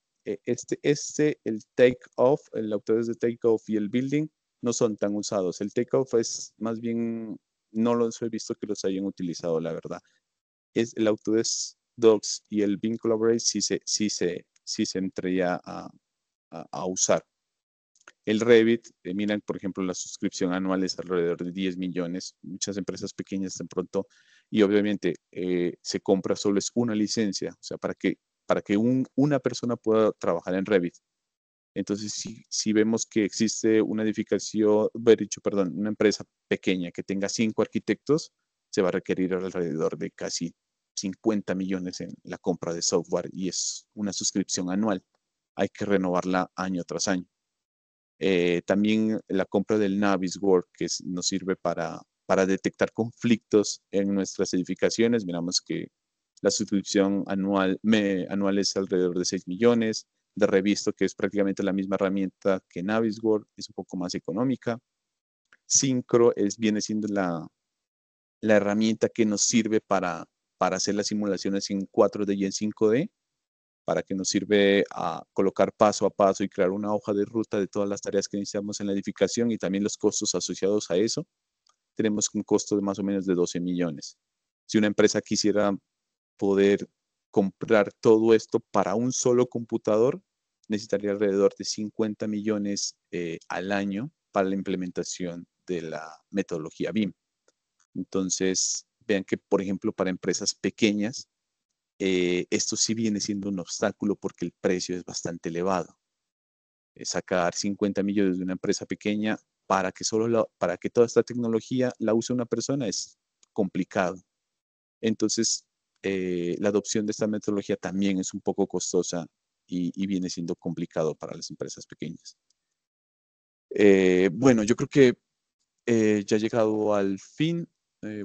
este, este, el take-off, el autores de take-off y el building no son tan usados. El take-off es más bien, no los he visto que los hayan utilizado, la verdad. Es el Autodesk Docs y el Bing Collaborate sí se, sí se, sí se entrega a, a, usar. El Revit, eh, miren por ejemplo, la suscripción anual es alrededor de 10 millones. Muchas empresas pequeñas de pronto y obviamente eh, se compra solo es una licencia, o sea, para que, para que una persona pueda trabajar en Revit. Entonces, si, si vemos que existe una edificación, dicho, perdón, una empresa pequeña que tenga cinco arquitectos, se va a requerir alrededor de casi 50 millones en la compra de software y es una suscripción anual. Hay que renovarla año tras año. Eh, también la compra del Naviswork, que nos sirve para para detectar conflictos en nuestras edificaciones. Miramos que la suscripción anual, me, es alrededor de 6 millones, de revisto, que es prácticamente la misma herramienta que Navisworld, es un poco más económica. Syncro es, viene siendo la, la herramienta que nos sirve para, para hacer las simulaciones en 4D y en 5D, para que nos sirve a colocar paso a paso y crear una hoja de ruta de todas las tareas que iniciamos en la edificación y también los costos asociados a eso tenemos un costo de más o menos de 12 millones. Si una empresa quisiera poder comprar todo esto para un solo computador, necesitaría alrededor de 50 millones eh, al año para la implementación de la metodología BIM. Entonces, vean que, por ejemplo, para empresas pequeñas, eh, esto sí viene siendo un obstáculo porque el precio es bastante elevado. Eh, sacar 50 millones de una empresa pequeña para que, solo para que toda esta tecnología la use una persona es complicado. Entonces, eh, la adopción de esta metodología también es un poco costosa y, viene siendo complicado para las empresas pequeñas. Eh, bueno, yo creo que eh, ya he llegado al fin.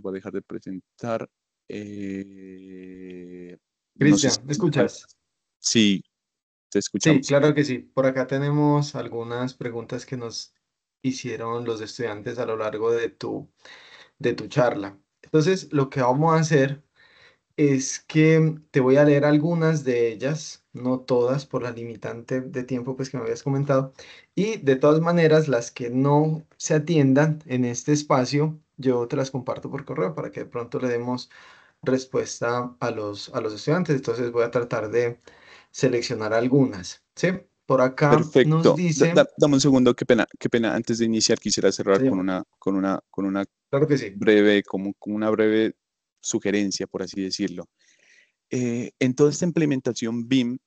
voy a dejar de presentar. Cristian, ¿me escuchas? Sí, te escuchamos. Sí, claro que sí. Por acá tenemos algunas preguntas que nos hicieron los estudiantes a lo largo de tu, de tu charla. Entonces, lo que vamos a hacer es que te voy a leer algunas de ellas, no todas por la limitante de tiempo pues que me habías comentado, y de todas maneras las que no se atiendan en este espacio, yo te las comparto por correo para que de pronto le demos respuesta a los, a los estudiantes. Entonces voy a tratar de seleccionar algunas, ¿sí? Por acá Perfecto. dame un segundo, qué pena, qué pena. Antes de iniciar quisiera cerrar con una, con una, con una breve, como, una breve sugerencia, por así decirlo. Eh, en toda esta implementación BIM,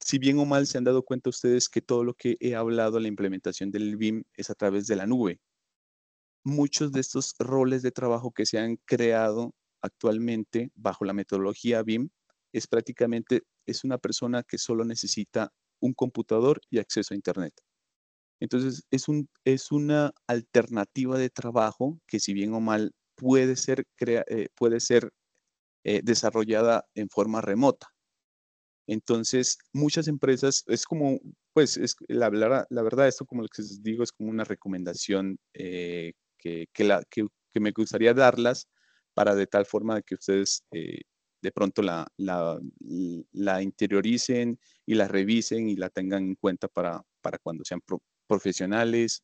si bien o mal se han dado cuenta ustedes que todo lo que he hablado, la implementación del BIM es a través de la nube. Muchos de estos roles de trabajo que se han creado actualmente bajo la metodología BIM es prácticamente, es una persona que solo necesita un computador y acceso a Internet. Entonces, es, un, es una alternativa de trabajo que si bien o mal puede ser, eh, puede ser eh, desarrollada en forma remota. Entonces, muchas empresas, es como, pues, es, la, la, verdad, esto como lo que les digo, es como una recomendación eh, que, la, me gustaría darlas para de tal forma que ustedes de pronto la, la, interioricen y la revisen y la tengan en cuenta para, cuando sean profesionales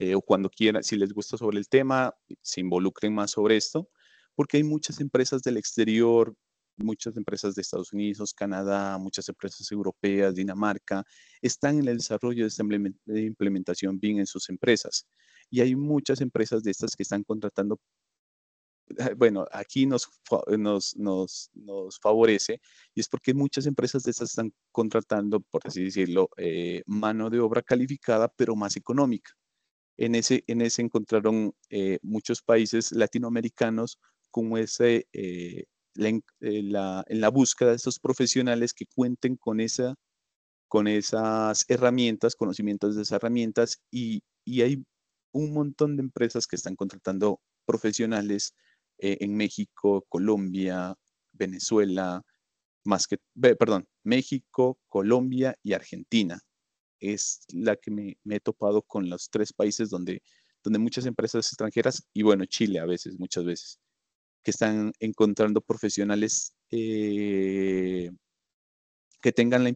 eh, o cuando quieran, si les gusta sobre el tema, se involucren más sobre esto, porque hay muchas empresas del exterior, muchas empresas de Estados Unidos, Canadá, muchas empresas europeas, Dinamarca, están en el desarrollo de esta implementación bien en sus empresas. Y hay muchas empresas de estas que están contratando bueno, aquí nos, nos, nos, favorece y es porque muchas empresas de esas están contratando, por así decirlo, eh, mano de obra calificada, pero más económica. En ese, en ese encontraron eh, muchos países latinoamericanos como ese, eh, en la búsqueda de estos profesionales que cuenten con, esa, con esas herramientas, conocimientos de esas herramientas y, y hay un montón de empresas que están contratando profesionales eh, en México, Colombia, Venezuela, más que, perdón, México, Colombia y Argentina. Es la que me, he topado con los tres países donde, donde muchas empresas extranjeras, y bueno, Chile a veces, muchas veces, que están encontrando profesionales eh, que tengan,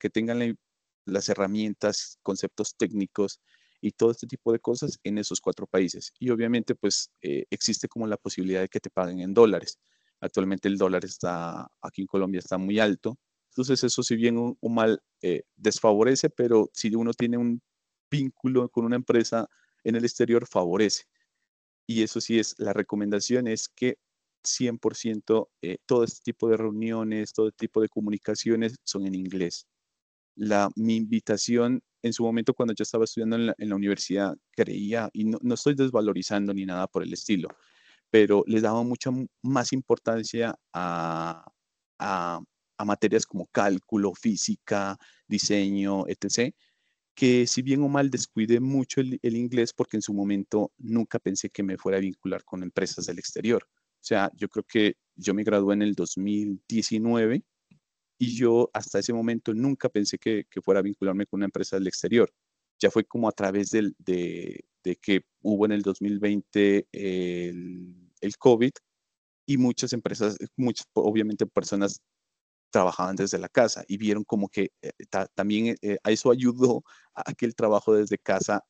que tengan las herramientas, conceptos técnicos y todo este tipo de cosas en esos cuatro países. Y obviamente, pues eh, existe como la posibilidad de que te paguen en dólares. Actualmente el dólar está, aquí en Colombia está muy alto. Entonces eso si bien un, mal eh, desfavorece, pero si uno tiene un vínculo con una empresa en el exterior, favorece. Y eso sí es, la recomendación es que 100% eh, todo este tipo de reuniones, todo este tipo de comunicaciones son en inglés. La, mi invitación en su momento cuando yo estaba estudiando en la, universidad creía, y no, estoy desvalorizando ni nada por el estilo, pero les daba mucha más importancia a, materias como cálculo, física, diseño, etc., que si bien o mal descuidé mucho el, el, inglés porque en su momento nunca pensé que me fuera a vincular con empresas del exterior. O sea, yo creo que yo me gradué en el 2019 y yo hasta ese momento nunca pensé que, fuera vincularme con una empresa del exterior. Ya fue como a través de, que hubo en el 2020 el, el COVID y muchas empresas, muchas, obviamente personas trabajaban desde la casa y vieron como que eh, también eh, eh, a eso ayudó a que el trabajo desde casa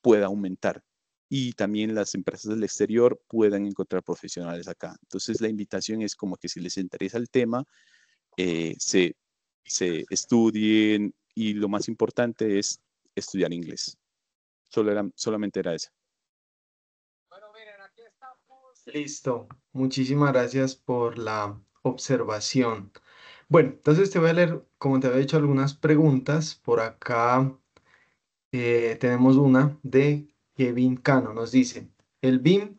pueda aumentar y también las empresas del exterior puedan encontrar profesionales acá. Entonces la invitación es como que si les interesa el tema, eh, se, estudien y lo más importante es estudiar inglés. Solo era, solamente era eso. Listo. Muchísimas gracias por la observación. Bueno, entonces te voy a leer, como te había dicho, algunas preguntas. Por acá eh, tenemos una de Kevin Cano. Nos dice, el BIM,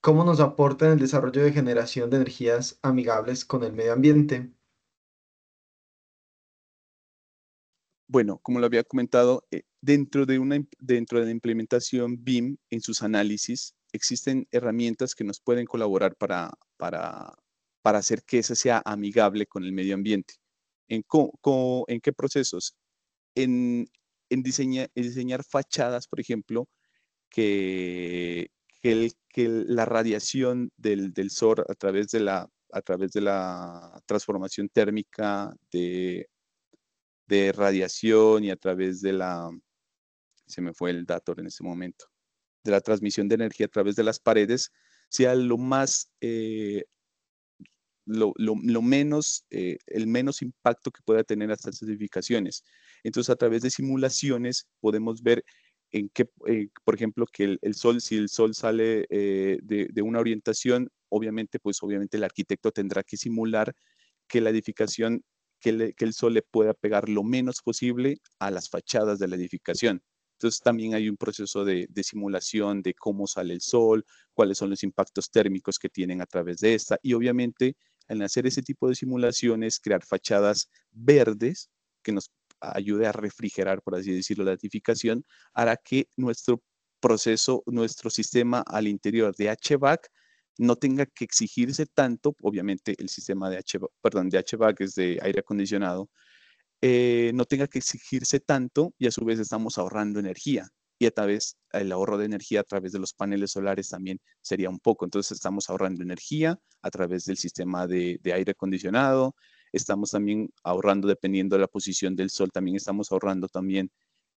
¿cómo nos aporta en el desarrollo de generación de energías amigables con el medio ambiente? Bueno, como lo había comentado, eh, dentro, de una, dentro de la implementación BIM en sus análisis existen herramientas que nos pueden colaborar para, para, hacer que esa sea amigable con el medio ambiente. ¿En, en qué procesos? En, en, diseñar fachadas, por ejemplo, que, que la radiación del, del, sol a través de la a través de la transformación térmica de de radiación y a través de la, se me fue el dato en ese momento, de la transmisión de energía a través de las paredes, sea lo más, eh, lo, menos, eh, el menos impacto que pueda tener estas edificaciones. Entonces, a través de simulaciones podemos ver en qué, eh, por ejemplo, que el, sol, si el sol sale de, de una orientación, obviamente, pues obviamente el arquitecto tendrá que simular que la edificación que, el sol le pueda pegar lo menos posible a las fachadas de la edificación. Entonces también hay un proceso de, simulación de cómo sale el sol, cuáles son los impactos térmicos que tienen a través de esta. Y obviamente al hacer ese tipo de simulaciones, crear fachadas verdes que nos ayude a refrigerar, por así decirlo, la edificación, hará que nuestro proceso, nuestro sistema al interior de HVAC no tenga que exigirse tanto, obviamente el sistema de, h, perdón, de HVAC es de aire acondicionado, eh, no tenga que exigirse tanto y a su vez estamos ahorrando energía y a través el ahorro de energía a través de los paneles solares también sería un poco. Entonces estamos ahorrando energía a través del sistema de, de aire acondicionado, estamos también ahorrando dependiendo de la posición del sol, también estamos ahorrando también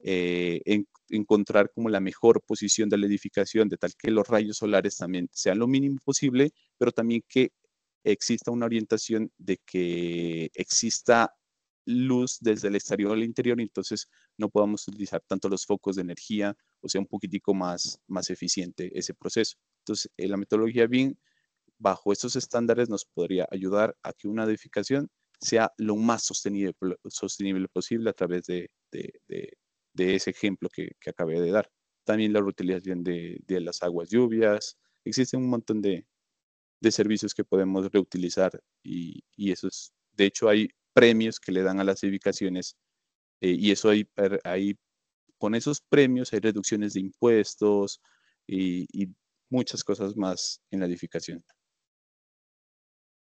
eh, en, encontrar como la mejor posición de la edificación, de tal que los rayos solares también sean lo mínimo posible, pero también que exista una orientación de que exista luz desde el exterior al interior, entonces no podamos utilizar tanto los focos de energía, o sea, un poquitico más, más eficiente ese proceso. Entonces, eh, la metodología BIM, bajo estos estándares, nos podría ayudar a que una edificación sea lo más sostenible, sostenible posible a través de, de ese ejemplo que, que acabé de dar. También la reutilización de, las aguas lluvias. Existen un montón de, servicios que podemos reutilizar y, eso es, de hecho hay premios que le dan a las edificaciones eh, y eso hay, hay, con esos premios hay reducciones de impuestos y, y muchas cosas más en la edificación.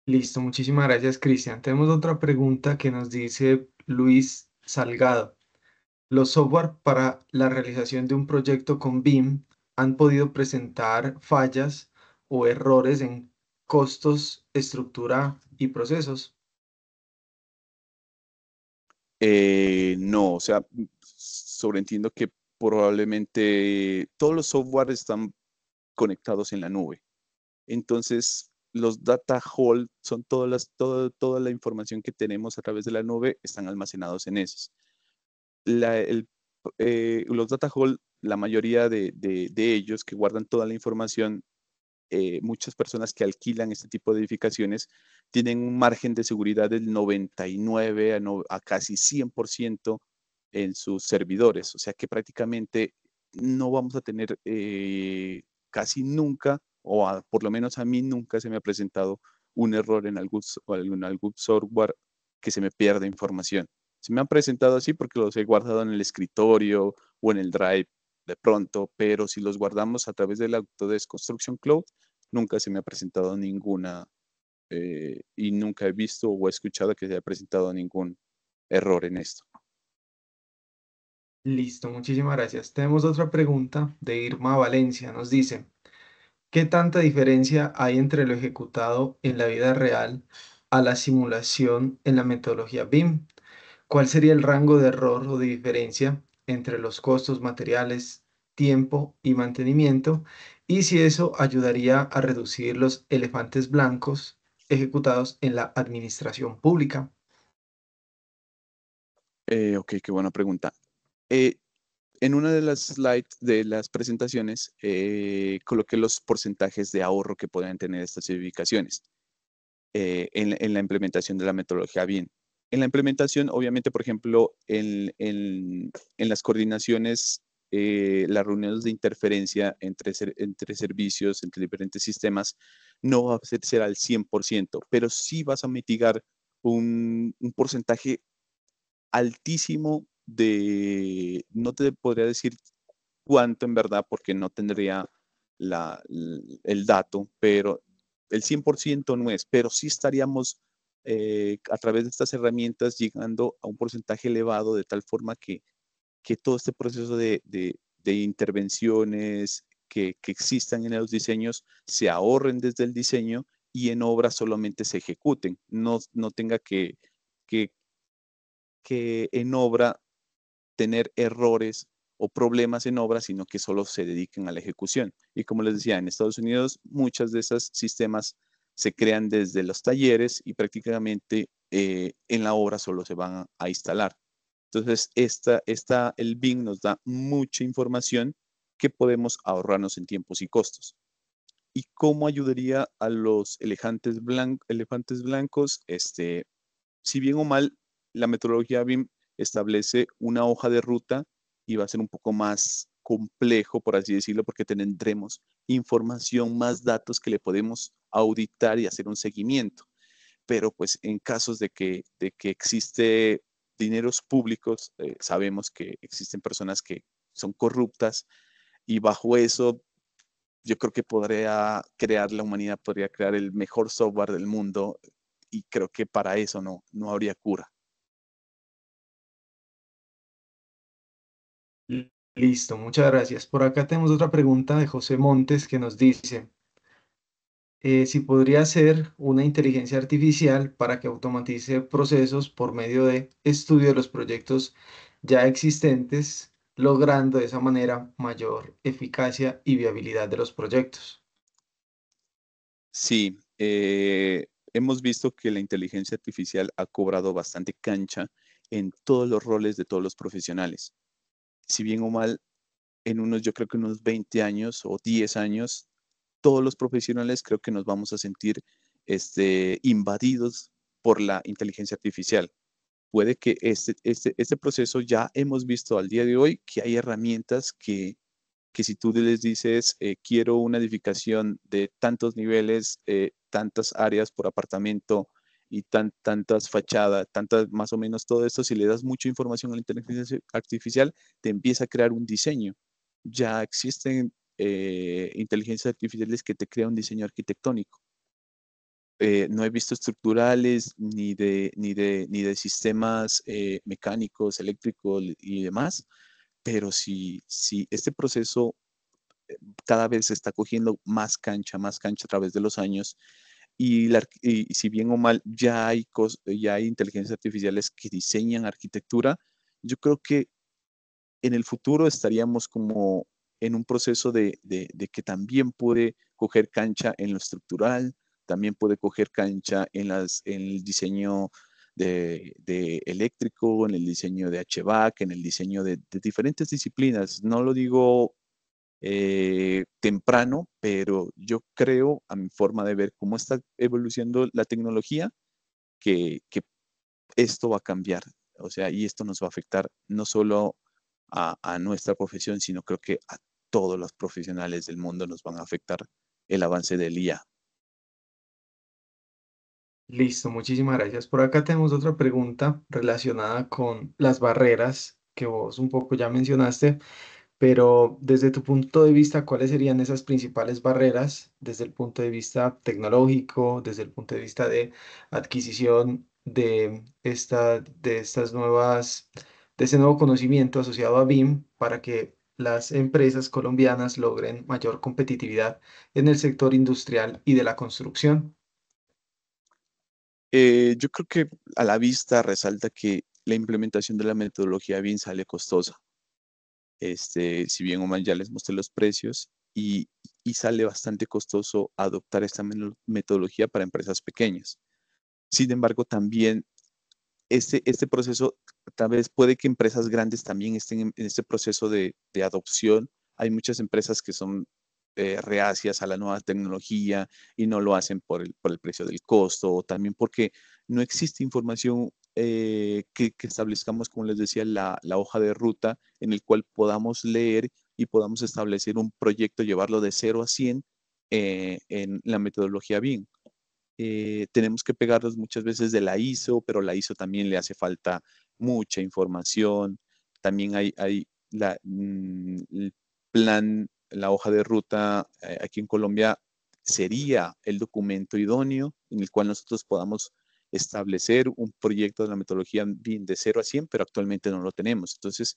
Listo, muchísimas gracias Cristian. Tenemos otra pregunta que nos dice Luis Salgado. Los software para la realización de un proyecto con BIM han podido presentar fallas o errores en costos, estructura y procesos. Eh, no, o sea, sobreentiendo que probablemente todos los software están conectados en la nube. Entonces, los data hall son todas las, toda la información que tenemos a través de la nube, están almacenados en esos el, eh, los data hall, la mayoría de, ellos que guardan toda la información, eh, muchas personas que alquilan este tipo de edificaciones tienen un margen de seguridad del 99 a, casi 100% en sus servidores. O sea que prácticamente no vamos a tener eh, casi nunca, o por lo menos a mí nunca se me ha presentado un error en algún software que se me pierda información. Se me han presentado así porque los he guardado en el escritorio o en el drive de pronto, pero si los guardamos a través del Autodesk Construction Cloud, nunca se me ha presentado ninguna eh, y nunca he visto o he escuchado que se haya presentado ningún error en esto. Listo, muchísimas gracias. Tenemos otra pregunta de Irma Valencia. Nos dice, ¿qué tanta diferencia hay entre lo ejecutado en la vida real a la simulación en la metodología BIM? ¿Cuál sería el rango de error o de diferencia entre los costos materiales, tiempo y mantenimiento? Y si eso ayudaría a reducir los elefantes blancos ejecutados en la administración pública. Eh, ok, qué buena pregunta. Eh, en una de las slides de las presentaciones eh, coloqué los porcentajes de ahorro que pueden tener estas edificaciones en, la implementación de la metodología bien en la implementación, obviamente, por ejemplo, en, las coordinaciones, eh, las reuniones de interferencia entre, entre servicios, entre diferentes sistemas, no va a ser, al 100%, pero sí vas a mitigar un, porcentaje altísimo de, no te podría decir cuánto en verdad, porque no tendría el dato, pero el 100% no es, pero sí estaríamos eh, a través de estas herramientas llegando a un porcentaje elevado de tal forma que, que todo este proceso de, intervenciones que, existan en los diseños se ahorren desde el diseño y en obra solamente se ejecuten, no, tenga que, que, que en obra tener errores o problemas en obra, sino que solo se dediquen a la ejecución. Y como les decía, en Estados Unidos muchas de esas sistemas se crean desde los talleres y prácticamente eh, en la obra solo se van a, instalar. Entonces, esta, esta, el BIM nos da mucha información que podemos ahorrarnos en tiempos y costos. ¿Y cómo ayudaría a los elefantes, elefantes blancos? Este, si bien o mal, la metodología BIM establece una hoja de ruta y va a ser un poco más complejo, por así decirlo, porque tendremos información, más datos que le podemos auditar y hacer un seguimiento. Pero pues en casos de que, de que existe dineros públicos, eh, sabemos que existen personas que son corruptas y bajo eso yo creo que podría crear la humanidad, podría crear el mejor software del mundo y creo que para eso no, no habría cura. Listo, muchas gracias. Por acá tenemos otra pregunta de José Montes que nos dice eh, si podría ser una inteligencia artificial para que automatice procesos por medio de estudio de los proyectos ya existentes, logrando de esa manera mayor eficacia y viabilidad de los proyectos. Sí, eh, hemos visto que la inteligencia artificial ha cobrado bastante cancha en todos los roles de todos los profesionales si bien o mal, en unos, yo creo que unos 20 años o 10 años, todos los profesionales creo que nos vamos a sentir este, invadidos por la inteligencia artificial. Puede que este, este, este proceso ya hemos visto al día de hoy que hay herramientas que, si tú les dices, eh, quiero una edificación de tantos niveles, eh, tantas áreas por apartamento, y tantas fachadas, tantas, más o menos todo esto, si le das mucha información a la inteligencia artificial, te empieza a crear un diseño. Ya existen eh, inteligencias artificiales que te crean un diseño arquitectónico. Eh, no he visto estructurales ni de, ni de, ni de sistemas eh, mecánicos, eléctricos y demás, pero si, si este proceso cada vez está cogiendo más cancha, más cancha a través de los años, y, si bien o mal ya hay, ya hay inteligencias artificiales que diseñan arquitectura, yo creo que en el futuro estaríamos como en un proceso de, de, que también puede coger cancha en lo estructural, también puede coger cancha en, las, en el diseño de, eléctrico, en el diseño de HVAC, en el diseño de, de, diferentes disciplinas. No lo digo eh, temprano, pero yo creo, a mi forma de ver cómo está evolucionando la tecnología, que, esto va a cambiar, o sea, y esto nos va a afectar no solo a, nuestra profesión, sino creo que a todos los profesionales del mundo nos van a afectar el avance del IA. Listo, muchísimas gracias. Por acá tenemos otra pregunta relacionada con las barreras que vos un poco ya mencionaste pero desde tu punto de vista, ¿cuáles serían esas principales barreras desde el punto de vista tecnológico, desde el punto de vista de adquisición de, esta, de estas nuevas, de ese nuevo conocimiento asociado a BIM para que las empresas colombianas logren mayor competitividad en el sector industrial y de la construcción? Eh, yo creo que a la vista resalta que la implementación de la metodología BIM sale costosa este, si bien o mal ya les mostré los precios y, sale bastante costoso adoptar esta metodología para empresas pequeñas. Sin embargo, también este, este, proceso, tal vez puede que empresas grandes también estén en, este proceso de, adopción. Hay muchas empresas que son eh, reacias a la nueva tecnología y no lo hacen por por el precio del costo o también porque no existe información eh, que, establezcamos, como les decía, la, hoja de ruta en el cual podamos leer y podamos establecer un proyecto, llevarlo de 0 a 100 eh, en la metodología BIM. Eh, tenemos que pegarnos muchas veces de la ISO, pero la ISO también le hace falta mucha información. También hay, mm, el plan, la hoja de ruta aquí en Colombia sería el documento idóneo en el cual nosotros podamos establecer un proyecto de la metodología bien de 0 a 100, pero actualmente no lo tenemos. Entonces,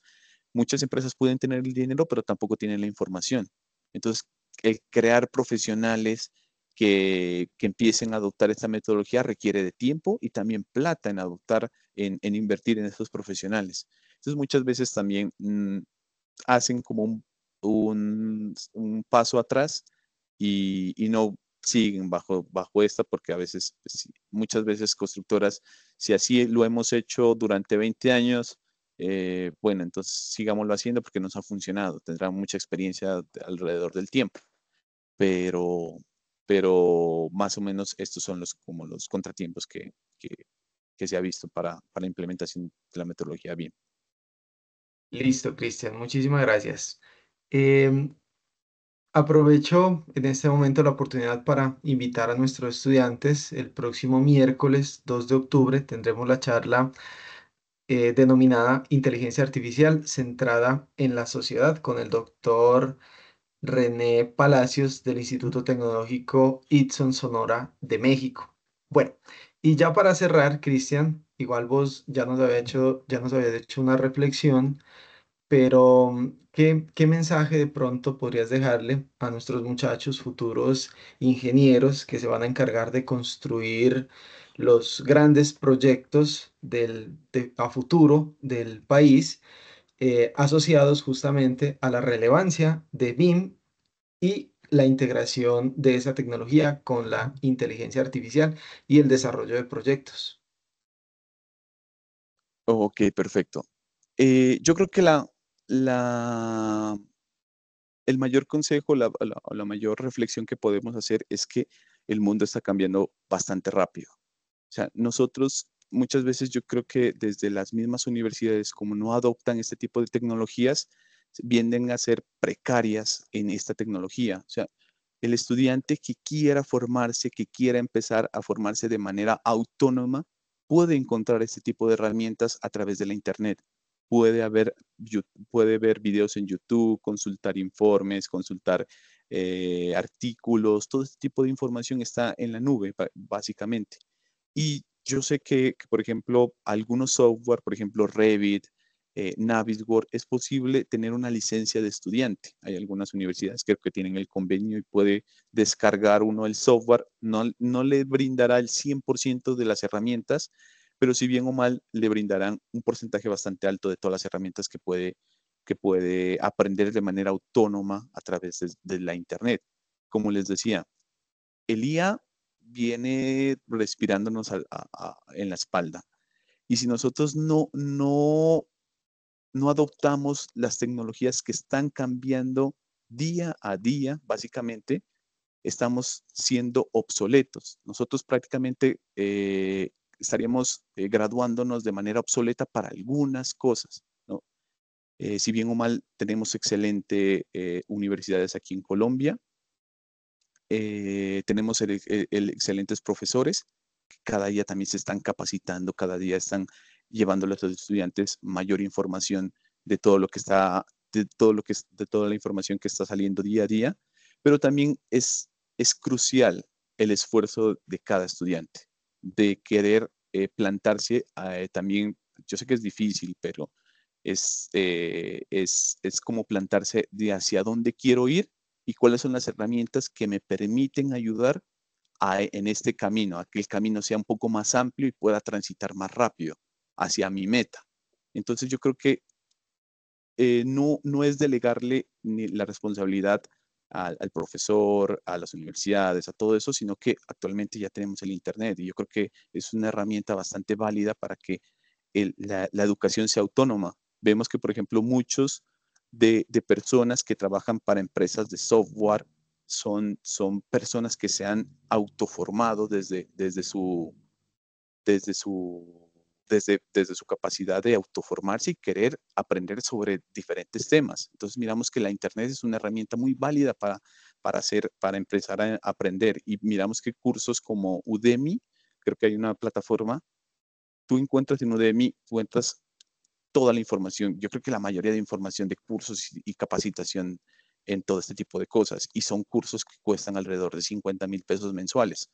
muchas empresas pueden tener el dinero, pero tampoco tienen la información. Entonces, el crear profesionales que, empiecen a adoptar esta metodología requiere de tiempo y también plata en adoptar, en, invertir en estos profesionales. Entonces, muchas veces también mm, hacen como un, paso atrás y, y no siguen bajo, bajo esta, porque a veces, muchas veces constructoras, si así lo hemos hecho durante 20 años, eh, bueno, entonces sigámoslo haciendo porque nos ha funcionado, tendrán mucha experiencia alrededor del tiempo, pero, pero más o menos estos son los, como los contratiempos que, que, se ha visto para, para implementación de la metodología bien. Listo, Cristian, muchísimas gracias. Em, Aprovecho en este momento la oportunidad para invitar a nuestros estudiantes. El próximo miércoles 2 de octubre tendremos la charla eh, denominada Inteligencia Artificial centrada en la sociedad con el doctor René Palacios del Instituto Tecnológico Itson Sonora de México. Bueno, y ya para cerrar, Cristian, igual vos ya nos había hecho, ya nos había hecho una reflexión pero mm, ¿qué, mensaje de pronto podrías dejarle a nuestros muchachos, futuros ingenieros que se van a encargar de construir los grandes proyectos a futuro del país, eh, asociados justamente a la relevancia de BIM y la integración de esa tecnología con la inteligencia artificial y el desarrollo de proyectos? Ok, perfecto. Eh, yo creo que la, la, el mayor consejo, la, la mayor reflexión que podemos hacer es que el mundo está cambiando bastante rápido. O sea, nosotros muchas veces yo creo que desde las mismas universidades, como no adoptan este tipo de tecnologías, vienen a ser precarias en esta tecnología. O sea, el estudiante que quiera formarse, que quiera empezar a formarse de manera autónoma, puede encontrar este tipo de herramientas a través de la Internet puede, haber, puede ver videos en YouTube, consultar informes, consultar eh, artículos, todo este tipo de información está en la nube, básicamente. Y yo sé que, por ejemplo, algunos software, por ejemplo, Revit, eh, es posible tener una licencia de estudiante. Hay algunas universidades que, que tienen el convenio y puede descargar uno el software. No, no le brindará el 100% de las herramientas, pero si bien o mal le brindarán un porcentaje bastante alto de todas las herramientas que puede, que puede aprender de manera autónoma a través de, la Internet. Como les decía, el IA viene respirándonos en la espalda. Y si nosotros no, no, no adoptamos las tecnologías que están cambiando día a día, básicamente, estamos siendo obsoletos. Nosotros prácticamente eh, estaríamos eh, graduándonos de manera obsoleta para algunas cosas. Eh, si bien o mal, tenemos excelentes eh, universidades aquí en Colombia, tenemos excelentes profesores que cada día también se están capacitando, cada día están llevando a los estudiantes mayor información de todo lo que está, de todo lo de toda la información que está saliendo día a día, pero también es crucial el esfuerzo de cada estudiante de querer eh, plantarse eh, también, yo sé que es difícil, pero eh, es, como plantarse de hacia dónde quiero ir y cuáles son las herramientas que me permiten ayudar a, en este camino, a que el camino sea un poco más amplio y pueda transitar más rápido hacia mi meta. Entonces yo creo que no, no es delegarle la responsabilidad al, profesor, a las universidades, a todo eso, sino que actualmente ya tenemos el Internet y yo creo que es una herramienta bastante válida para que el, la, la, educación sea autónoma. Vemos que, por ejemplo, muchos de, de personas que trabajan para empresas de software son, son, personas que se han autoformado desde, desde, su, desde su desde, desde su capacidad de autoformarse y querer aprender sobre diferentes temas. Entonces miramos que la Internet es una herramienta muy válida para, para, hacer, para empezar a aprender y miramos que cursos como Udemy, creo que hay una plataforma, tú encuentras en Udemy, encuentras toda la información, yo creo que la mayoría de información de cursos y capacitación en todo este tipo de cosas y son cursos que cuestan alrededor de 50 mil pesos mensuales.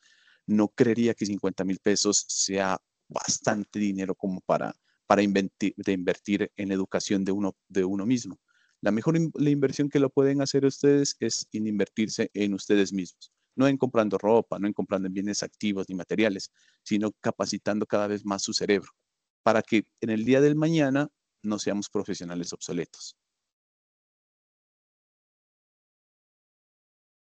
No creería que 50 mil pesos sea bastante dinero como para, para invertir en educación de uno, de uno mismo. La mejor la inversión que lo pueden hacer ustedes es invertirse en ustedes mismos, no en comprando ropa, no en comprando bienes activos ni materiales, sino capacitando cada vez más su cerebro para que en el día del mañana no seamos profesionales obsoletos.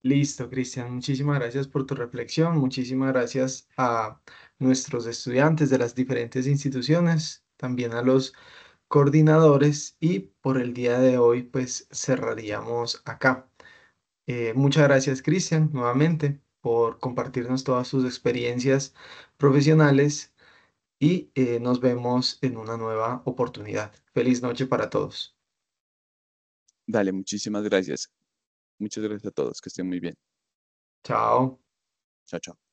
Listo, Cristian. Muchísimas gracias por tu reflexión. Muchísimas gracias a nuestros estudiantes de las diferentes instituciones, también a los coordinadores y por el día de hoy pues cerraríamos acá. Eh, muchas gracias, Cristian, nuevamente por compartirnos todas sus experiencias profesionales y eh, nos vemos en una nueva oportunidad. Feliz noche para todos. Dale, muchísimas gracias. Muchas gracias a todos, que estén muy bien. Chao. Chao, chao.